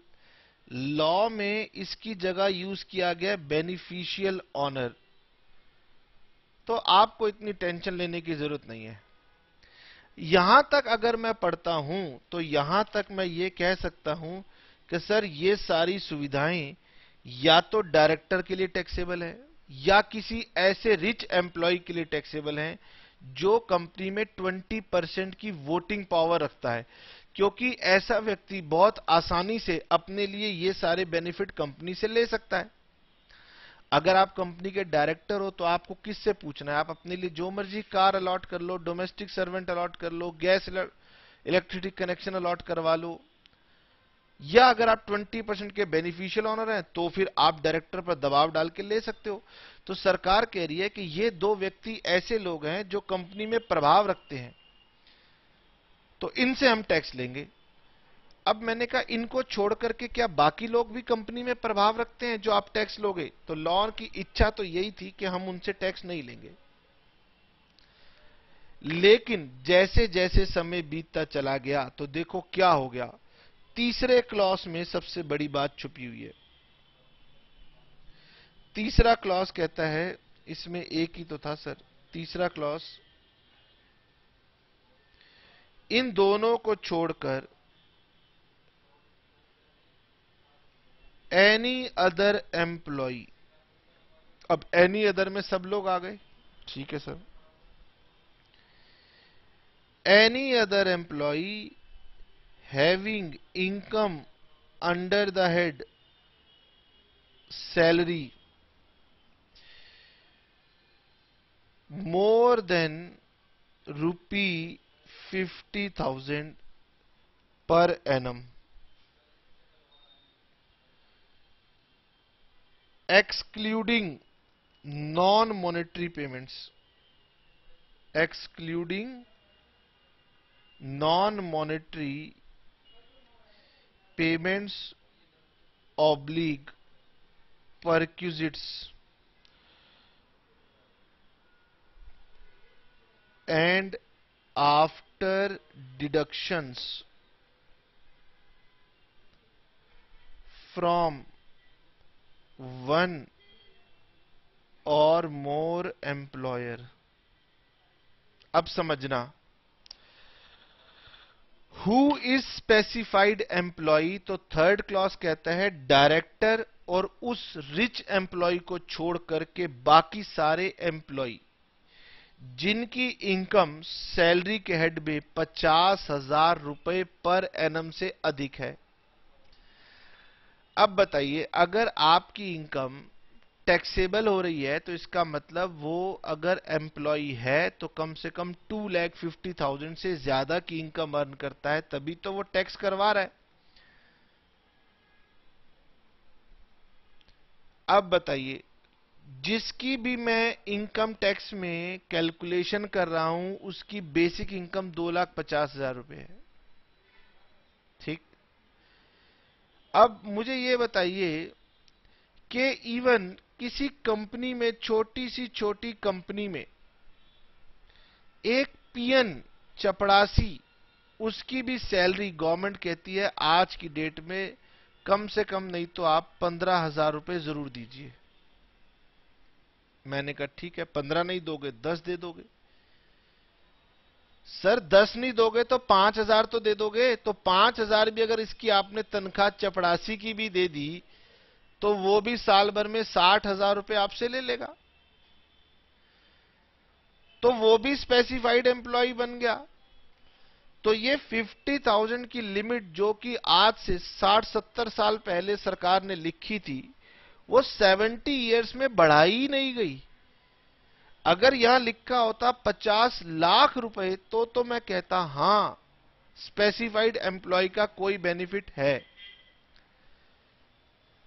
लॉ में इसकी जगह यूज किया गया बेनिफिशियल ऑनर तो आपको इतनी टेंशन लेने की जरूरत नहीं है यहां तक अगर मैं पढ़ता हूं तो यहां तक मैं ये कह सकता हूं कि सर ये सारी सुविधाएं या तो डायरेक्टर के लिए टैक्सेबल है या किसी ऐसे रिच एम्प्लॉय के लिए टैक्सेबल है जो कंपनी में 20 परसेंट की वोटिंग पावर रखता है क्योंकि ऐसा व्यक्ति बहुत आसानी से अपने लिए ये सारे बेनिफिट कंपनी से ले सकता है अगर आप कंपनी के डायरेक्टर हो तो आपको किससे पूछना है आप अपने लिए जो मर्जी कार अलॉट कर लो डोमेस्टिक सर्वेंट अलॉट कर लो गैस इलेक्ट्रिसिटी कनेक्शन अलॉट करवा लो या अगर आप 20 परसेंट के बेनिफिशियल ऑनर हैं तो फिर आप डायरेक्टर पर दबाव डाल के ले सकते हो तो सरकार कह रही है कि ये दो व्यक्ति ऐसे लोग हैं जो कंपनी में प्रभाव रखते हैं तो इनसे हम टैक्स लेंगे अब मैंने कहा इनको छोड़ करके क्या बाकी लोग भी कंपनी में प्रभाव रखते हैं जो आप टैक्स लोगे तो लॉर की इच्छा तो यही थी कि हम उनसे टैक्स नहीं लेंगे लेकिन जैसे जैसे समय बीतता चला गया तो देखो क्या हो गया तीसरे क्लॉस में सबसे बड़ी बात छुपी हुई है तीसरा क्लॉस कहता है इसमें एक ही तो था सर तीसरा क्लॉस इन दोनों को छोड़कर एनी अदर एम्प्लॉय अब एनी अदर में सब लोग आ गए ठीक है sir any other employee having income under the head salary more than rupee 50000 per annum excluding non monetary payments excluding non monetary payments oblique perquisites and after deductions from one or more employer अब समझना who is specified employee तो third clause कहता है director और उस rich employ को छोड़ करके बाकी सारे एम्प्लॉय जिनकी इनकम सैलरी के हेड में पचास हजार रुपए पर एनम से अधिक है अब बताइए अगर आपकी इनकम टैक्सेबल हो रही है तो इसका मतलब वो अगर एम्प्लॉय है तो कम से कम टू लैख फिफ्टी थाउजेंड से ज्यादा की इनकम अर्न करता है तभी तो वो टैक्स करवा रहा है अब बताइए जिसकी भी मैं इनकम टैक्स में कैलकुलेशन कर रहा हूं उसकी बेसिक इनकम दो लाख पचास हजार रुपये है ठीक अब मुझे ये बताइए कि इवन किसी कंपनी में छोटी सी छोटी कंपनी में एक पीएन चपड़ासी उसकी भी सैलरी गवर्नमेंट कहती है आज की डेट में कम से कम नहीं तो आप पंद्रह हजार रुपए जरूर दीजिए मैंने कहा ठीक है पंद्रह नहीं दोगे दस दे दोगे सर दस नहीं दोगे तो पांच हजार तो दे दोगे तो पांच हजार भी अगर इसकी आपने तनख्वाह चपड़ासी की भी दे दी तो वो भी साल भर में साठ हजार रुपए आपसे ले लेगा तो वो भी स्पेसिफाइड एम्प्लॉय बन गया तो ये 50,000 की लिमिट जो कि आज से 60-70 साल पहले सरकार ने लिखी थी वो 70 इयर्स में बढ़ाई नहीं गई अगर यहां लिखा होता 50 लाख रुपए तो तो मैं कहता हां स्पेसिफाइड एम्प्लॉय का कोई बेनिफिट है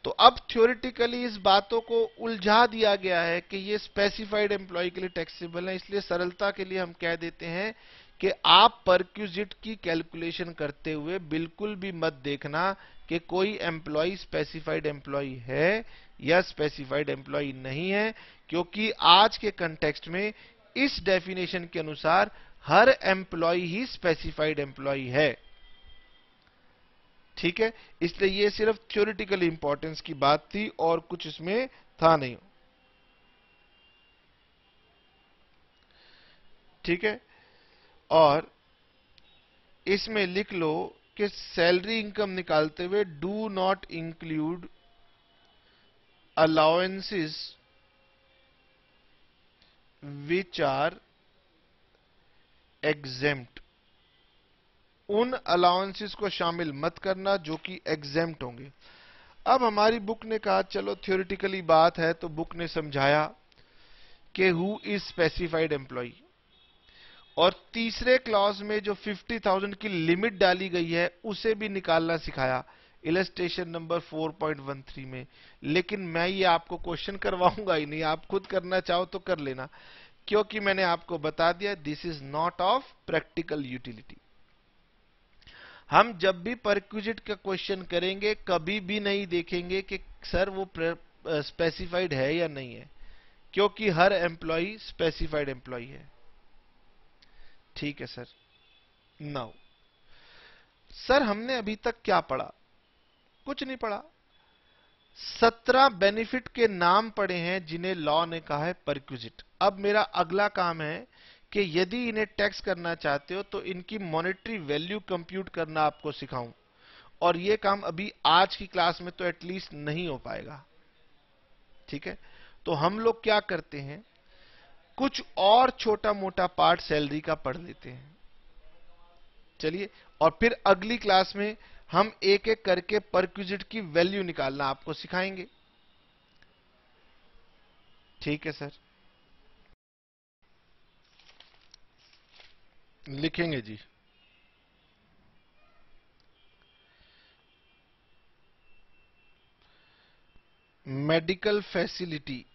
तो अब थ्योरिटिकली इस बातों को उलझा दिया गया है कि ये स्पेसिफाइड एम्प्लॉय के लिए टैक्सेबल है इसलिए सरलता के लिए हम कह देते हैं कि आप परक्यूजिट की कैलकुलेशन करते हुए बिल्कुल भी मत देखना कि कोई एम्प्लॉय स्पेसिफाइड एम्प्लॉय है या स्पेसिफाइड एम्प्लॉय नहीं है क्योंकि आज के कंटेक्स्ट में इस डेफिनेशन के अनुसार हर एम्प्लॉय ही स्पेसिफाइड एम्प्लॉय है ठीक है इसलिए ये सिर्फ थ्योरिटिकल इंपॉर्टेंस की बात थी और कुछ इसमें था नहीं ठीक है और इसमें लिख लो कि सैलरी इनकम निकालते हुए do not include allowances which are exempt उन अलाउंसेस को शामिल मत करना जो कि एग्जेम्प्ट होंगे अब हमारी बुक ने कहा चलो थियोरिटिकली बात है तो बुक ने समझाया कि हु इज स्पेसिफाइड एम्प्लॉय और तीसरे क्लॉज में जो 50,000 की लिमिट डाली गई है उसे भी निकालना सिखाया इलेस्टेशन नंबर 4.13 में लेकिन मैं ये आपको क्वेश्चन करवाऊंगा ही नहीं आप खुद करना चाहो तो कर लेना क्योंकि मैंने आपको बता दिया this is not of practical utility हम जब भी परक्विजिट का क्वेश्चन करेंगे कभी भी नहीं देखेंगे कि सर वो स्पेसिफाइड है या नहीं है क्योंकि हर एम्प्लॉय स्पेसिफाइड एम्प्लॉय है ठीक है सर नाउ सर हमने अभी तक क्या पढ़ा कुछ नहीं पढ़ा सत्रह बेनिफिट के नाम पड़े हैं जिन्हें लॉ ने कहा है परक्विजिट अब मेरा अगला काम है कि यदि इन्हें टैक्स करना चाहते हो तो इनकी मॉनेटरी वैल्यू कंप्यूट करना आपको सिखाऊं और ये काम अभी आज की क्लास में तो एटलीस्ट नहीं हो पाएगा ठीक है तो हम लोग क्या करते हैं कुछ और छोटा मोटा पार्ट सैलरी का पढ़ लेते हैं चलिए और फिर अगली क्लास में हम एक एक करके परक्विजिट की वैल्यू निकालना आपको सिखाएंगे ठीक है सर लिखेंगे जी मेडिकल फैसिलिटी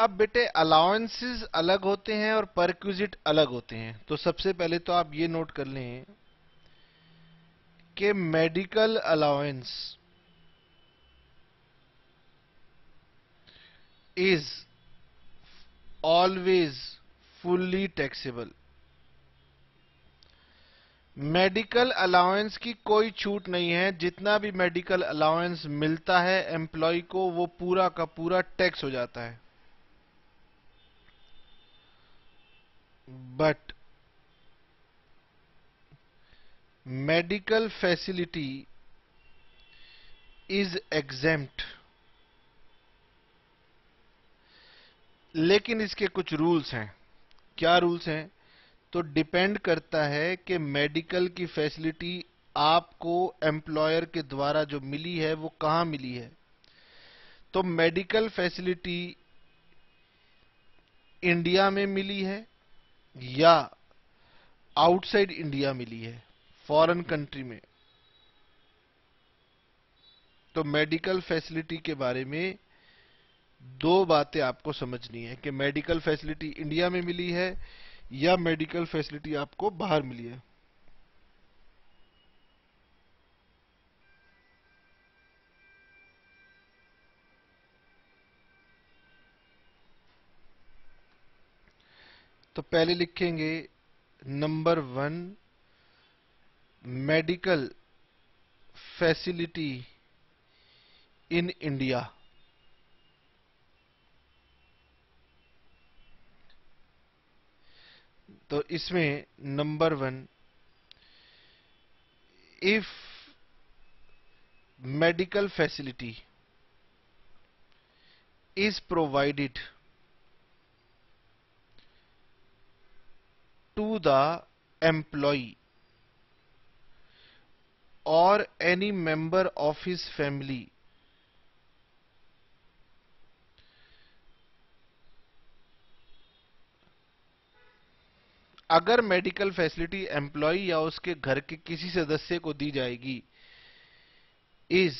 अब बेटे अलाउंसेस अलग होते हैं और परक्यूजिट अलग होते हैं तो सबसे पहले तो आप ये नोट कर लें कि medical allowance is always fully taxable medical allowance की कोई छूट नहीं है जितना भी मेडिकल अलाउंस मिलता है एम्प्लॉय को वो पूरा का पूरा टैक्स हो जाता है but medical facility is exempt लेकिन इसके कुछ रूल्स हैं क्या रूल्स हैं तो डिपेंड करता है कि मेडिकल की फैसिलिटी आपको एम्प्लॉयर के द्वारा जो मिली है वो कहां मिली है तो मेडिकल फैसिलिटी इंडिया में मिली है या आउटसाइड इंडिया मिली है फॉरेन कंट्री में तो मेडिकल फैसिलिटी के बारे में दो बातें आपको समझनी है कि मेडिकल फैसिलिटी इंडिया में मिली है या मेडिकल फैसिलिटी आपको बाहर मिली है तो पहले लिखेंगे number one medical facility in India तो इसमें number one if medical facility is provided to the employee और any member of his family अगर मेडिकल फैसिलिटी एम्प्लॉय या उसके घर के किसी सदस्य को दी जाएगी is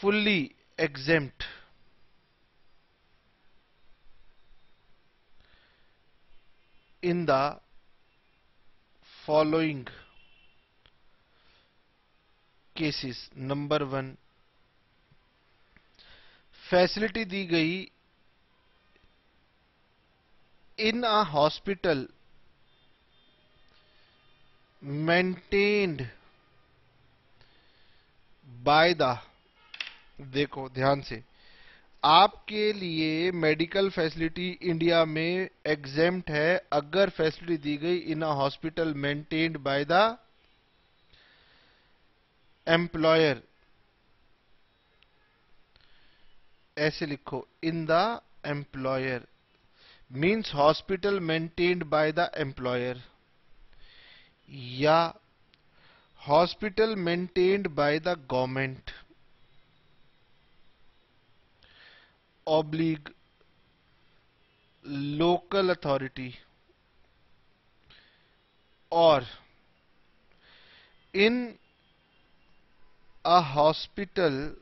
fully exempt in the following cases number one facility दी गई in a hospital maintained by the देखो ध्यान से आपके लिए मेडिकल फैसिलिटी इंडिया में एग्जेम है अगर फैसिलिटी दी गई in a hospital maintained by the employer ऐसे लिखो in the employer means hospital maintained by the employer ya, hospital maintained by the government oblique local authority or in a hospital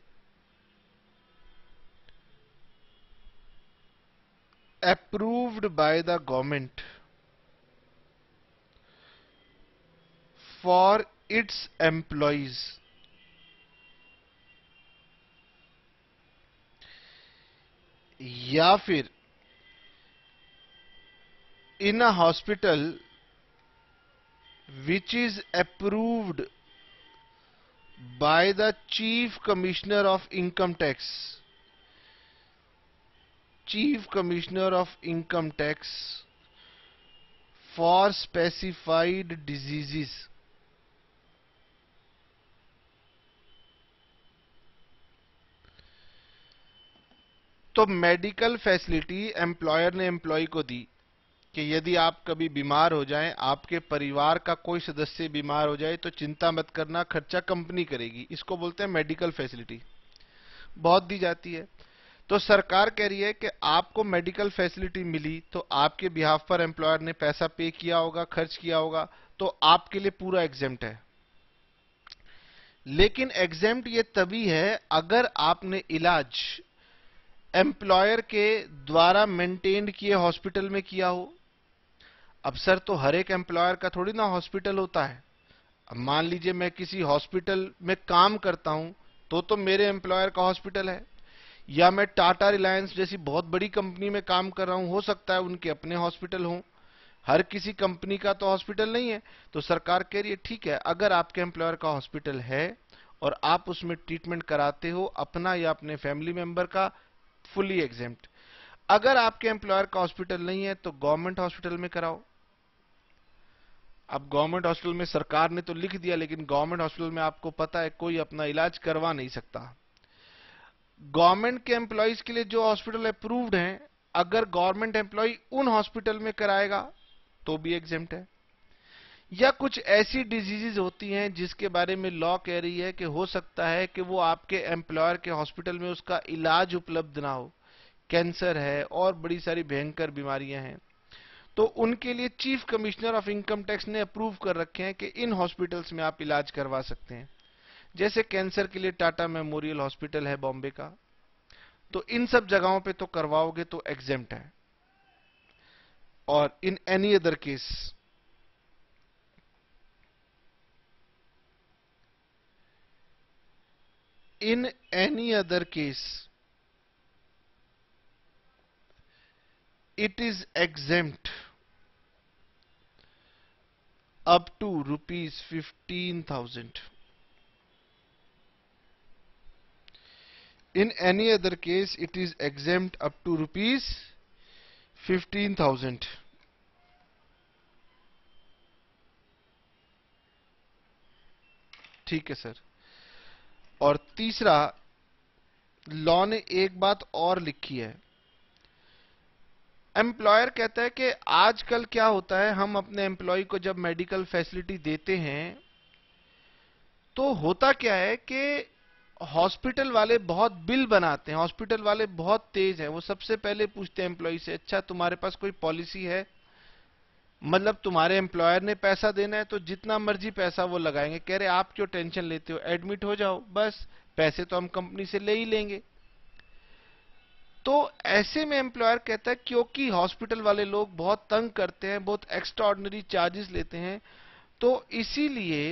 approved by the government for its employees. या फिर in a hospital which is approved by the chief commissioner of income tax Chief Commissioner of Income Tax for specified diseases. तो medical facility employer ने employee को दी कि यदि आप कभी बीमार हो जाएं, आपके परिवार का कोई सदस्य बीमार हो जाए तो चिंता मत करना खर्चा कंपनी करेगी इसको बोलते हैं मेडिकल फैसिलिटी बहुत दी जाती है तो सरकार कह रही है कि आपको मेडिकल फैसिलिटी मिली तो आपके बिहाफ पर एम्प्लॉयर ने पैसा पे किया होगा खर्च किया होगा तो आपके लिए पूरा एग्जेम्प्ट है लेकिन एग्जेम्प्ट ये तभी है अगर आपने इलाज एम्प्लॉयर के द्वारा मेंटेन्ड किए हॉस्पिटल में किया हो अब सर तो हर एक एम्प्लॉयर का थोड़ी ना हॉस्पिटल होता है अब मान लीजिए मैं किसी हॉस्पिटल में काम करता हूं तो तो मेरे एम्प्लॉयर का हॉस्पिटल है या मैं टाटा रिलायंस जैसी बहुत बड़ी कंपनी में काम कर रहा हूं हो सकता है उनके अपने हॉस्पिटल हों हर किसी कंपनी का तो हॉस्पिटल नहीं है तो सरकार कह रही है ठीक है अगर आपके एम्प्लॉयर का हॉस्पिटल है और आप उसमें ट्रीटमेंट कराते हो अपना या अपने फैमिली मेंबर का फुली एग्जेम्प्ट अगर आपके एम्प्लॉयर का हॉस्पिटल नहीं है तो गवर्नमेंट हॉस्पिटल में कराओ अब गवर्नमेंट हॉस्पिटल में सरकार ने तो लिख दिया लेकिन गवर्नमेंट हॉस्पिटल में आपको पता है कोई अपना इलाज करवा नहीं सकता गवर्नमेंट के एम्प्लॉयज के लिए जो हॉस्पिटल अप्रूव्ड हैं अगर गवर्नमेंट एम्प्लॉय उन हॉस्पिटल में कराएगा तो भी एग्जेम्प्ट है या कुछ ऐसी डिजीजेज होती हैं जिसके बारे में लॉ कह रही है कि हो सकता है कि वो आपके एम्प्लॉयर के हॉस्पिटल में उसका इलाज उपलब्ध ना हो कैंसर है और बड़ी सारी भयंकर बीमारियां हैं तो उनके लिए chief commissioner of income tax ने अप्रूव कर रखे हैं कि इन हॉस्पिटल्स में आप इलाज करवा सकते हैं जैसे कैंसर के लिए टाटा मेमोरियल हॉस्पिटल है बॉम्बे का तो इन सब जगहों पे तो करवाओगे तो एग्जेम्ट है और in any other case in any other case it is exempt up to rupees fifteen thousand in any other case it is exempt up to rupees 15000 ठीक है सर और तीसरा लॉ ने एक बात और लिखी है एम्प्लॉयर कहता है कि आजकल क्या होता है हम अपने एम्प्लॉय को जब मेडिकल फैसिलिटी देते हैं तो होता क्या है कि हॉस्पिटल वाले बहुत बिल बनाते हैं हॉस्पिटल वाले बहुत तेज हैं वो सबसे पहले पूछते हैं एम्प्लॉय से अच्छा तुम्हारे पास कोई पॉलिसी है मतलब तुम्हारे एम्प्लॉयर ने पैसा देना है तो जितना मर्जी पैसा वो लगाएंगे कह रहे आप क्यों टेंशन लेते हो एडमिट हो जाओ बस पैसे तो हम कंपनी से ले ही लेंगे तो ऐसे में एम्प्लॉयर कहता है क्योंकि हॉस्पिटल वाले लोग बहुत तंग करते हैं बहुत एक्स्ट्रा चार्जेस लेते हैं तो इसीलिए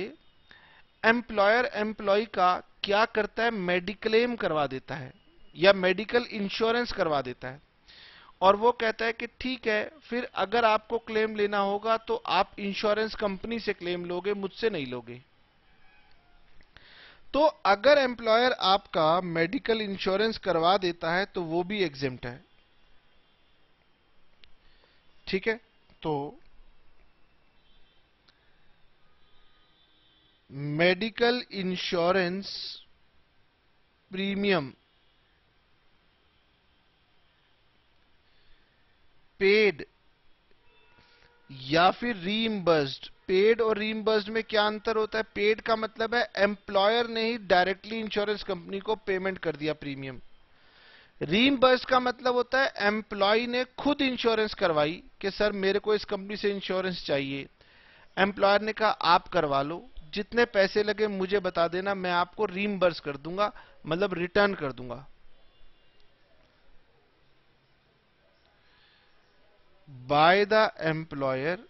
एम्प्लॉयर एम्प्लॉय का क्या करता है मेडिक्लेम करवा देता है या मेडिकल इंश्योरेंस करवा देता है और वो कहता है कि ठीक है फिर अगर आपको क्लेम लेना होगा तो आप इंश्योरेंस कंपनी से क्लेम लोगे मुझसे नहीं लोगे तो अगर एम्प्लॉयर आपका मेडिकल इंश्योरेंस करवा देता है तो वो भी एग्जिम्ट है ठीक है तो मेडिकल इंश्योरेंस प्रीमियम पेड या फिर रीइम्बर्स्ड पेड और रीइम्बर्स्ड में क्या अंतर होता है पेड का मतलब है एम्प्लॉयर ने ही डायरेक्टली इंश्योरेंस कंपनी को पेमेंट कर दिया प्रीमियम रीइम्बर्स का मतलब होता है एम्प्लॉय ने खुद इंश्योरेंस करवाई कि सर मेरे को इस कंपनी से इंश्योरेंस चाहिए एम्प्लॉयर ने कहा आप करवा लो जितने पैसे लगे मुझे बता देना मैं आपको रीमबर्स कर दूंगा मतलब रिटर्न कर दूंगा by the employer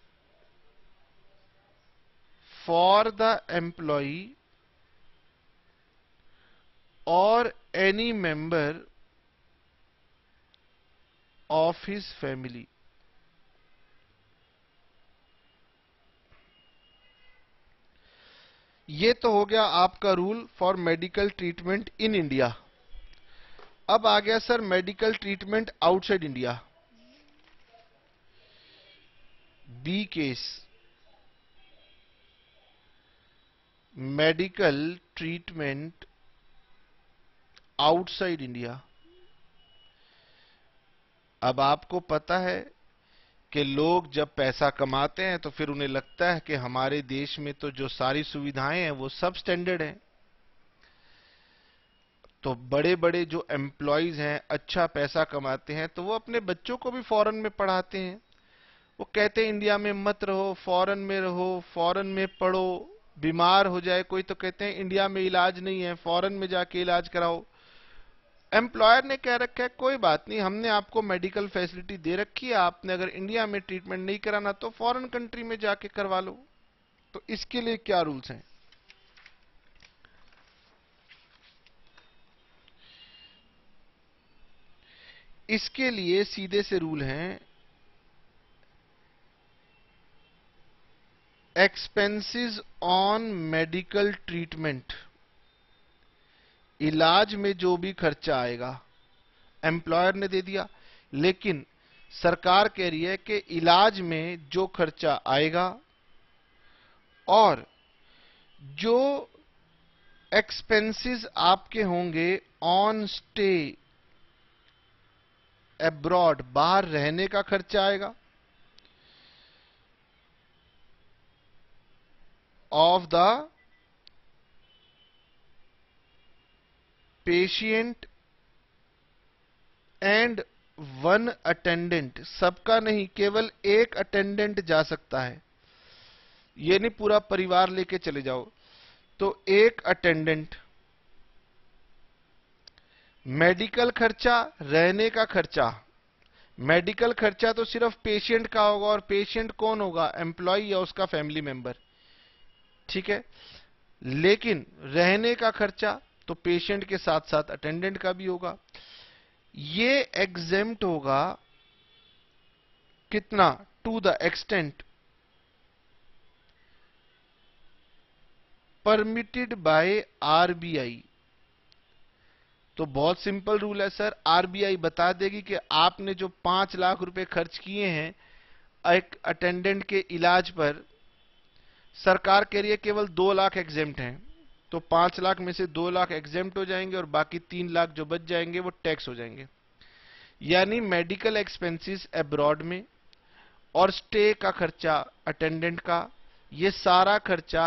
for the employee और any member of his family ये तो हो गया आपका rule for medical treatment in India अब आ गया sir medical treatment outside India B case medical treatment outside India अब आपको पता है कि लोग जब पैसा कमाते हैं तो फिर उन्हें लगता है कि हमारे देश में तो जो सारी सुविधाएं हैं वो सब स्टैंडर्ड हैं तो बड़े बड़े जो एम्प्लॉयज हैं अच्छा पैसा कमाते हैं तो वो अपने बच्चों को भी फॉरेन में पढ़ाते हैं वो कहते हैं इंडिया में मत रहो फॉरेन में रहो फॉरेन में पढ़ो बीमार हो जाए कोई तो कहते हैं इंडिया में इलाज नहीं है फॉरेन में जाके इलाज कराओ एम्प्लॉयर ने कह रखा है कोई बात नहीं हमने आपको मेडिकल फैसिलिटी दे रखी है आपने अगर इंडिया में ट्रीटमेंट नहीं कराना तो फॉरेन कंट्री में जाके करवा लो तो इसके लिए क्या रूल्स हैं इसके लिए सीधे से रूल हैं एक्सपेंसेस ऑन मेडिकल ट्रीटमेंट इलाज में जो भी खर्चा आएगा एम्प्लॉयर ने दे दिया लेकिन सरकार कह रही है कि इलाज में जो खर्चा आएगा और जो एक्सपेंसेस आपके होंगे ऑन स्टे एब्रॉड बाहर रहने का खर्चा आएगा of the patient and one attendant सबका नहीं केवल एक अटेंडेंट जा सकता है ये नहीं पूरा परिवार लेके चले जाओ तो एक अटेंडेंट मेडिकल खर्चा रहने का खर्चा मेडिकल खर्चा तो सिर्फ पेशेंट का होगा और पेशेंट कौन होगा एम्प्लॉय या उसका फैमिली मेंबर ठीक है लेकिन रहने का खर्चा तो पेशेंट के साथ साथ अटेंडेंट का भी होगा ये एग्जेम्ट होगा कितना to the extent permitted by RBI तो बहुत सिंपल रूल है सर आरबीआई बता देगी कि आपने जो पांच लाख रुपए खर्च किए हैं एक अटेंडेंट के इलाज पर सरकार के लिए केवल दो लाख एग्जेम्ट हैं तो पांच लाख में से दो लाख एग्जेम्प्ट हो जाएंगे और बाकी तीन लाख जो बच जाएंगे वो टैक्स हो जाएंगे यानी मेडिकल एक्सपेंसेस एब्रॉड में और स्टे का खर्चा अटेंडेंट का ये सारा खर्चा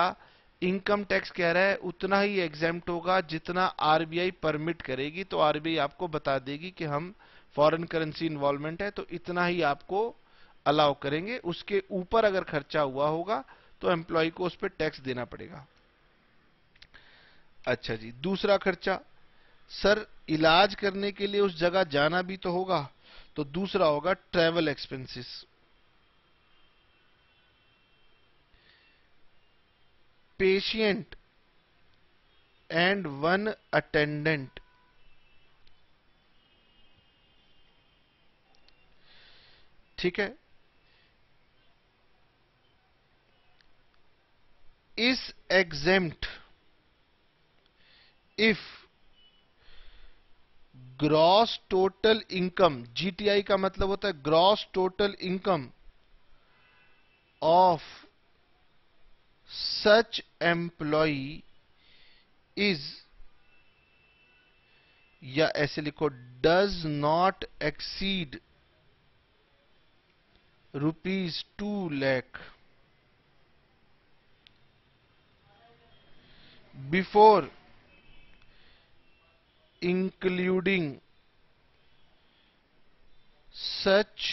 इनकम टैक्स कह रहा है उतना ही एग्जेम्प्ट होगा जितना आरबीआई परमिट करेगी तो आरबीआई आपको बता देगी कि हम फॉरेन करेंसी इन्वॉल्वमेंट है तो इतना ही आपको अलाउ करेंगे उसके ऊपर अगर खर्चा हुआ होगा तो एम्प्लॉय को उस पर टैक्स देना पड़ेगा अच्छा जी दूसरा खर्चा सर इलाज करने के लिए उस जगह जाना भी तो होगा तो दूसरा होगा travel expenses patient and one attendant ठीक है इस exempt if gross total income GTI का मतलब होता है gross total income of such employee is या ऐसे लिखो does not exceed rupees two lakh before including such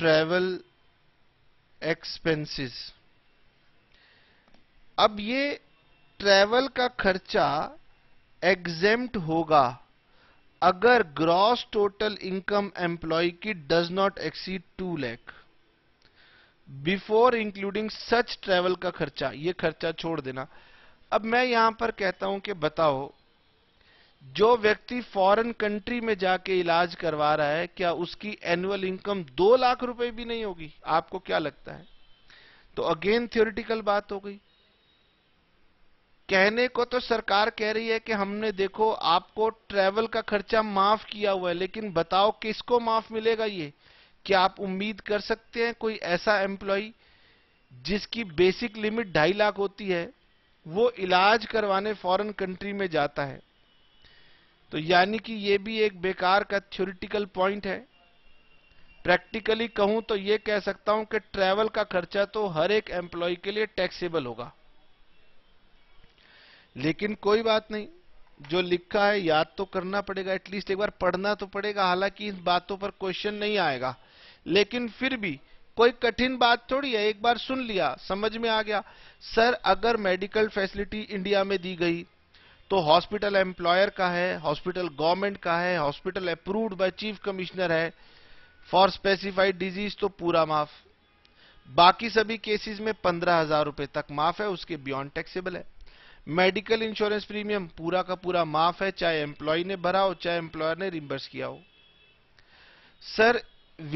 travel expenses अब ये ट्रैवल का खर्चा एग्जेम्प्ट होगा अगर ग्रॉस टोटल इनकम एम्प्लॉय की does not exceed two lakh before including such travel का खर्चा ये खर्चा छोड़ देना अब मैं यहां पर कहता हूं कि बताओ जो व्यक्ति फॉरेन कंट्री में जाके इलाज करवा रहा है क्या उसकी एनुअल इनकम दो लाख रुपए भी नहीं होगी आपको क्या लगता है तो अगेन थियोरिटिकल बात हो गई कहने को तो सरकार कह रही है कि हमने देखो आपको ट्रेवल का खर्चा माफ किया हुआ है लेकिन बताओ किसको माफ मिलेगा ये क्या आप उम्मीद कर सकते हैं कोई ऐसा एम्प्लॉय जिसकी बेसिक लिमिट ढाई लाख होती है वो इलाज करवाने फॉरेन कंट्री में जाता है तो यानी कि ये भी एक बेकार का थ्योरिटिकल पॉइंट है प्रैक्टिकली कहूं तो ये कह सकता हूं कि ट्रैवल का खर्चा तो हर एक एम्प्लॉय के लिए टैक्सेबल होगा लेकिन कोई बात नहीं जो लिखा है याद तो करना पड़ेगा एटलीस्ट एक बार पढ़ना तो पड़ेगा हालांकि इन बातों पर क्वेश्चन नहीं आएगा लेकिन फिर भी कोई कठिन बात थोड़ी है एक बार सुन लिया समझ में आ गया सर अगर मेडिकल फैसिलिटी इंडिया में दी गई तो हॉस्पिटल एम्प्लॉयर का है हॉस्पिटल गवर्नमेंट का है hospital approved by chief commissioner है फॉर स्पेसिफाइड डिजीज तो पूरा माफ बाकी सभी केसेस में पंद्रह हजार रुपए तक माफ है उसके बियॉन्ड टैक्सेबल है मेडिकल इंश्योरेंस प्रीमियम पूरा का पूरा माफ है चाहे एम्प्लॉय ने भरा हो चाहे एम्प्लॉयर ने रिम्बर्स किया हो सर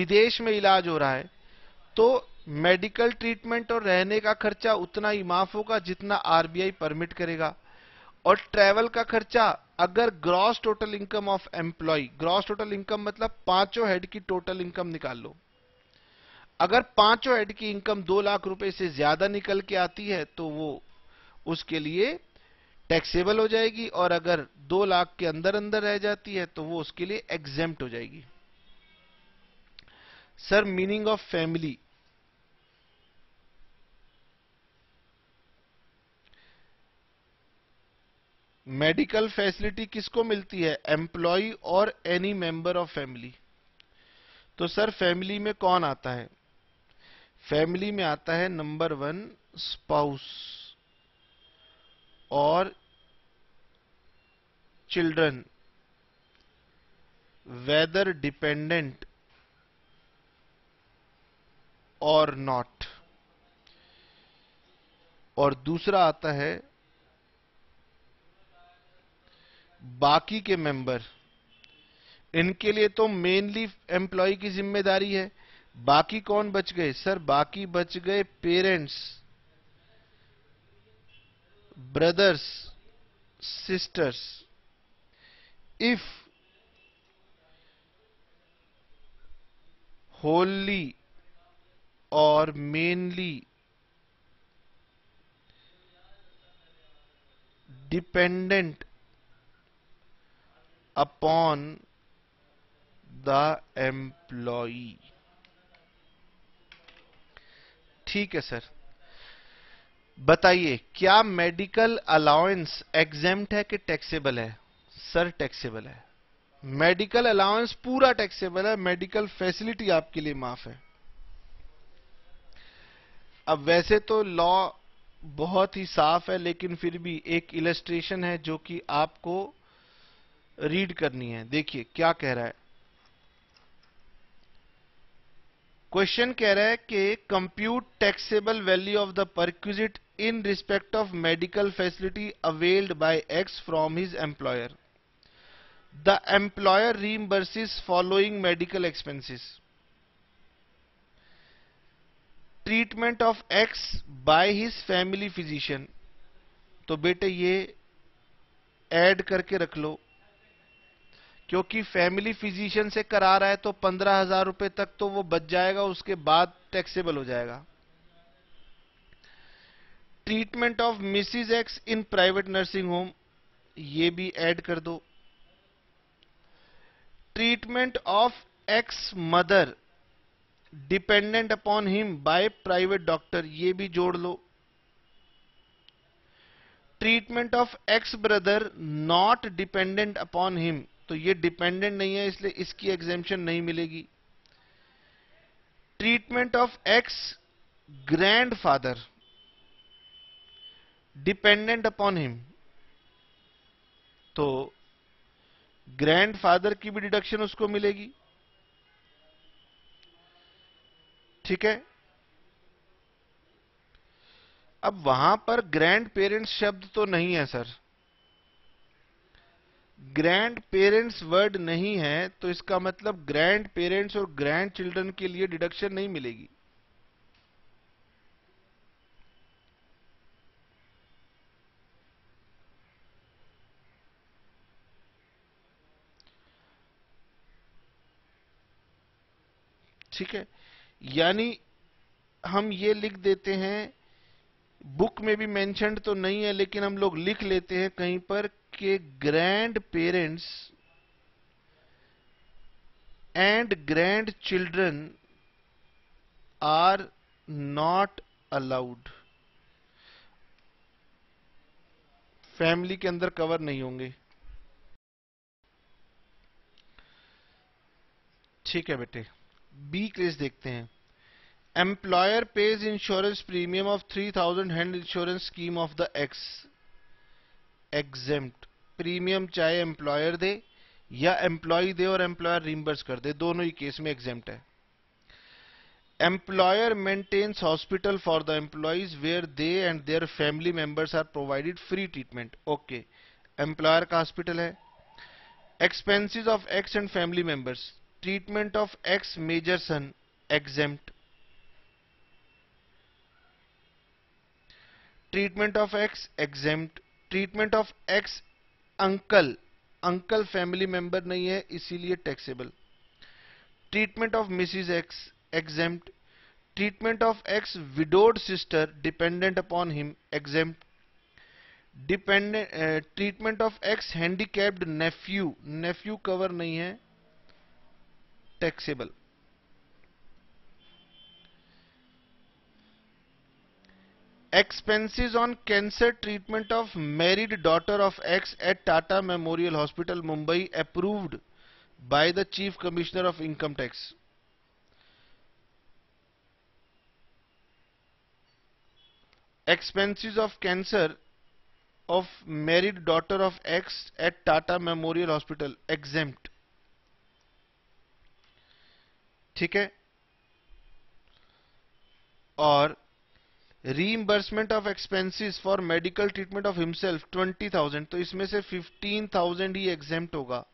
विदेश में इलाज हो रहा है तो मेडिकल ट्रीटमेंट और रहने का खर्चा उतना ही माफ होगा जितना आरबीआई परमिट करेगा और ट्रेवल का खर्चा अगर gross total income of employee gross total income मतलब पांचों हेड की टोटल इनकम निकाल लो अगर पांचों हेड की इनकम दो लाख रुपए से ज्यादा निकल के आती है तो वो उसके लिए टैक्सेबल हो जाएगी और अगर दो लाख के अंदर अंदर रह जाती है तो वो उसके लिए एग्जेम्प्ट हो जाएगी sir meaning of family medical facility किसको मिलती है एम्प्लॉय और एनी मेंबर ऑफ फैमिली तो सर फैमिली में कौन आता है फैमिली में आता है नंबर वन स्पाउस और चिल्ड्रन वेदर डिपेंडेंट और नॉट और दूसरा आता है बाकी के मेंबर इनके लिए तो मेनली एम्प्लॉय की जिम्मेदारी है बाकी कौन बच गए सर बाकी बच गए parents brothers sisters if wholly और mainly dependent upon the employee ठीक है सर बताइए क्या मेडिकल अलाउंस एग्जेम्ट है कि टैक्सेबल है सर टैक्सेबल है मेडिकल अलाउंस पूरा टैक्सेबल है मेडिकल फैसिलिटी आपके लिए माफ है अब वैसे तो लॉ बहुत ही साफ है लेकिन फिर भी एक इलेस्ट्रेशन है जो कि आपको रीड करनी है देखिए क्या कह रहा है क्वेश्चन कह रहा है कि compute taxable value of the perquisite in respect of medical facility availed by X from his employer the employer reimburses following medical expenses treatment of X by his family physician तो बेटे ये add करके रख लो क्योंकि family physician से करा रहा है तो पंद्रह हजार रुपए तक तो वो बच जाएगा उसके बाद टैक्सेबल हो जाएगा treatment of Mrs X in private nursing home ये भी ऐड कर दो treatment of X mother dependent upon him by private doctor ये भी जोड़ लो treatment of X brother not dependent upon him तो ये डिपेंडेंट नहीं है इसलिए इसकी एग्जेम्पन नहीं मिलेगी treatment of X grandfather dependent upon him तो ग्रैंड फादर की भी डिडक्शन उसको मिलेगी ठीक है अब वहां पर ग्रैंड पेरेंट्स शब्द तो नहीं है सर ग्रैंड पेरेंट्स वर्ड नहीं है तो इसका मतलब ग्रैंड पेरेंट्स और ग्रैंड चिल्ड्रन के लिए डिडक्शन नहीं मिलेगी ठीक है यानी हम ये लिख देते हैं बुक में भी मेंशनड तो नहीं है लेकिन हम लोग लिख लेते हैं कहीं पर के grandparents and grandchildren are not allowed family के अंदर कवर नहीं होंगे ठीक है बेटे बी केस देखते हैं employer pays insurance premium of three thousand and insurance scheme of the X exempt premium चाहे एम्प्लॉयर दे या एम्प्लॉय दे और एम्प्लॉयर रिमबर्स कर दे दोनों ही केस में एग्जेम है employer maintains hospital for the employees where they and their family members are provided free treatment okay employer का हॉस्पिटल है expenses of X and family members treatment of ex major son exempt treatment of ex exempt treatment of ex uncle uncle family member नहीं है इसीलिए taxable treatment of mrs x exempt treatment of ex widowed sister dependent upon him exempt dependent uh, treatment of ex handicapped nephew nephew cover नहीं है taxable. Expenses on cancer treatment of married daughter of X at Tata Memorial Hospital, Mumbai, approved by the Chief Commissioner of Income Tax. Expenses of cancer of married daughter of X at Tata Memorial Hospital exempt. ठीक है और reimbursement of expenses for medical treatment of himself twenty thousand तो इसमें से fifteen thousand ही exempt होगा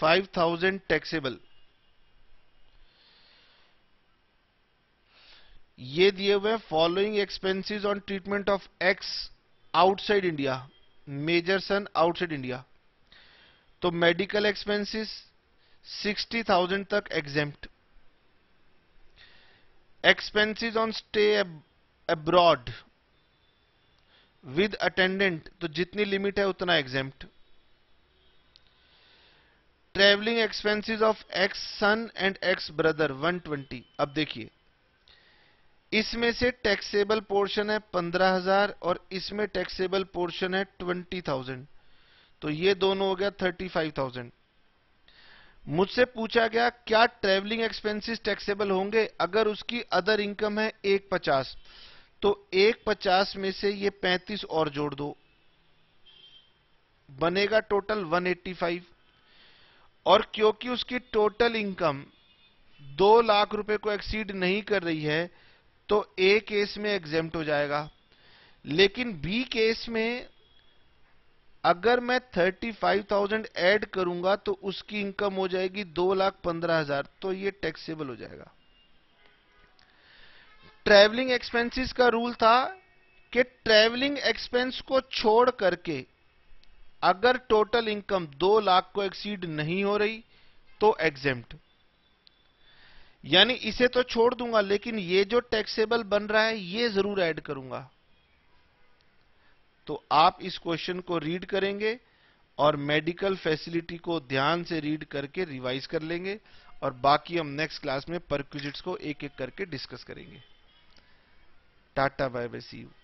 five thousand taxable ये दिए हुए following expenses on treatment of X outside India major son outside India तो मेडिकल एक्सपेंसेस सिक्सटी थाउजेंड तक exempt expenses on stay abroad with attendant तो जितनी लिमिट है उतना exempt travelling expenses of X son and X brother 120 अब देखिए इसमें से टैक्सेबल पोर्शन है 15,000 और इसमें टैक्सेबल पोर्शन है 20,000 तो ये दोनों हो गया 35,000 मुझसे पूछा गया क्या ट्रेवलिंग एक्सपेंसेस टैक्सेबल होंगे अगर उसकी अदर इनकम है एक पचास तो एक पचास में से ये पैंतीस और जोड़ दो बनेगा टोटल वन एट्टी फाइव और क्योंकि उसकी टोटल इनकम दो लाख रुपए को एक्सीड नहीं कर रही है तो ए केस में एग्जेम्प्ट हो जाएगा लेकिन बी केस में अगर मैं 35,000 ऐड करूंगा तो उसकी इनकम हो जाएगी दो लाख पंद्रह हजार तो ये टैक्सेबल हो जाएगा ट्रैवलिंग एक्सपेंसेस का रूल था कि ट्रैवलिंग एक्सपेंस को छोड़ करके अगर टोटल इनकम दो लाख को एक्सीड नहीं हो रही तो एग्जेम्प्ट यानी इसे तो छोड़ दूंगा लेकिन ये जो टैक्सेबल बन रहा है ये जरूर ऐड करूंगा तो आप इस क्वेश्चन को रीड करेंगे और मेडिकल फैसिलिटी को ध्यान से रीड करके रिवाइज कर लेंगे और बाकी हम नेक्स्ट क्लास में परक्विजिट्स को एक एक करके डिस्कस करेंगे tata bye bye see you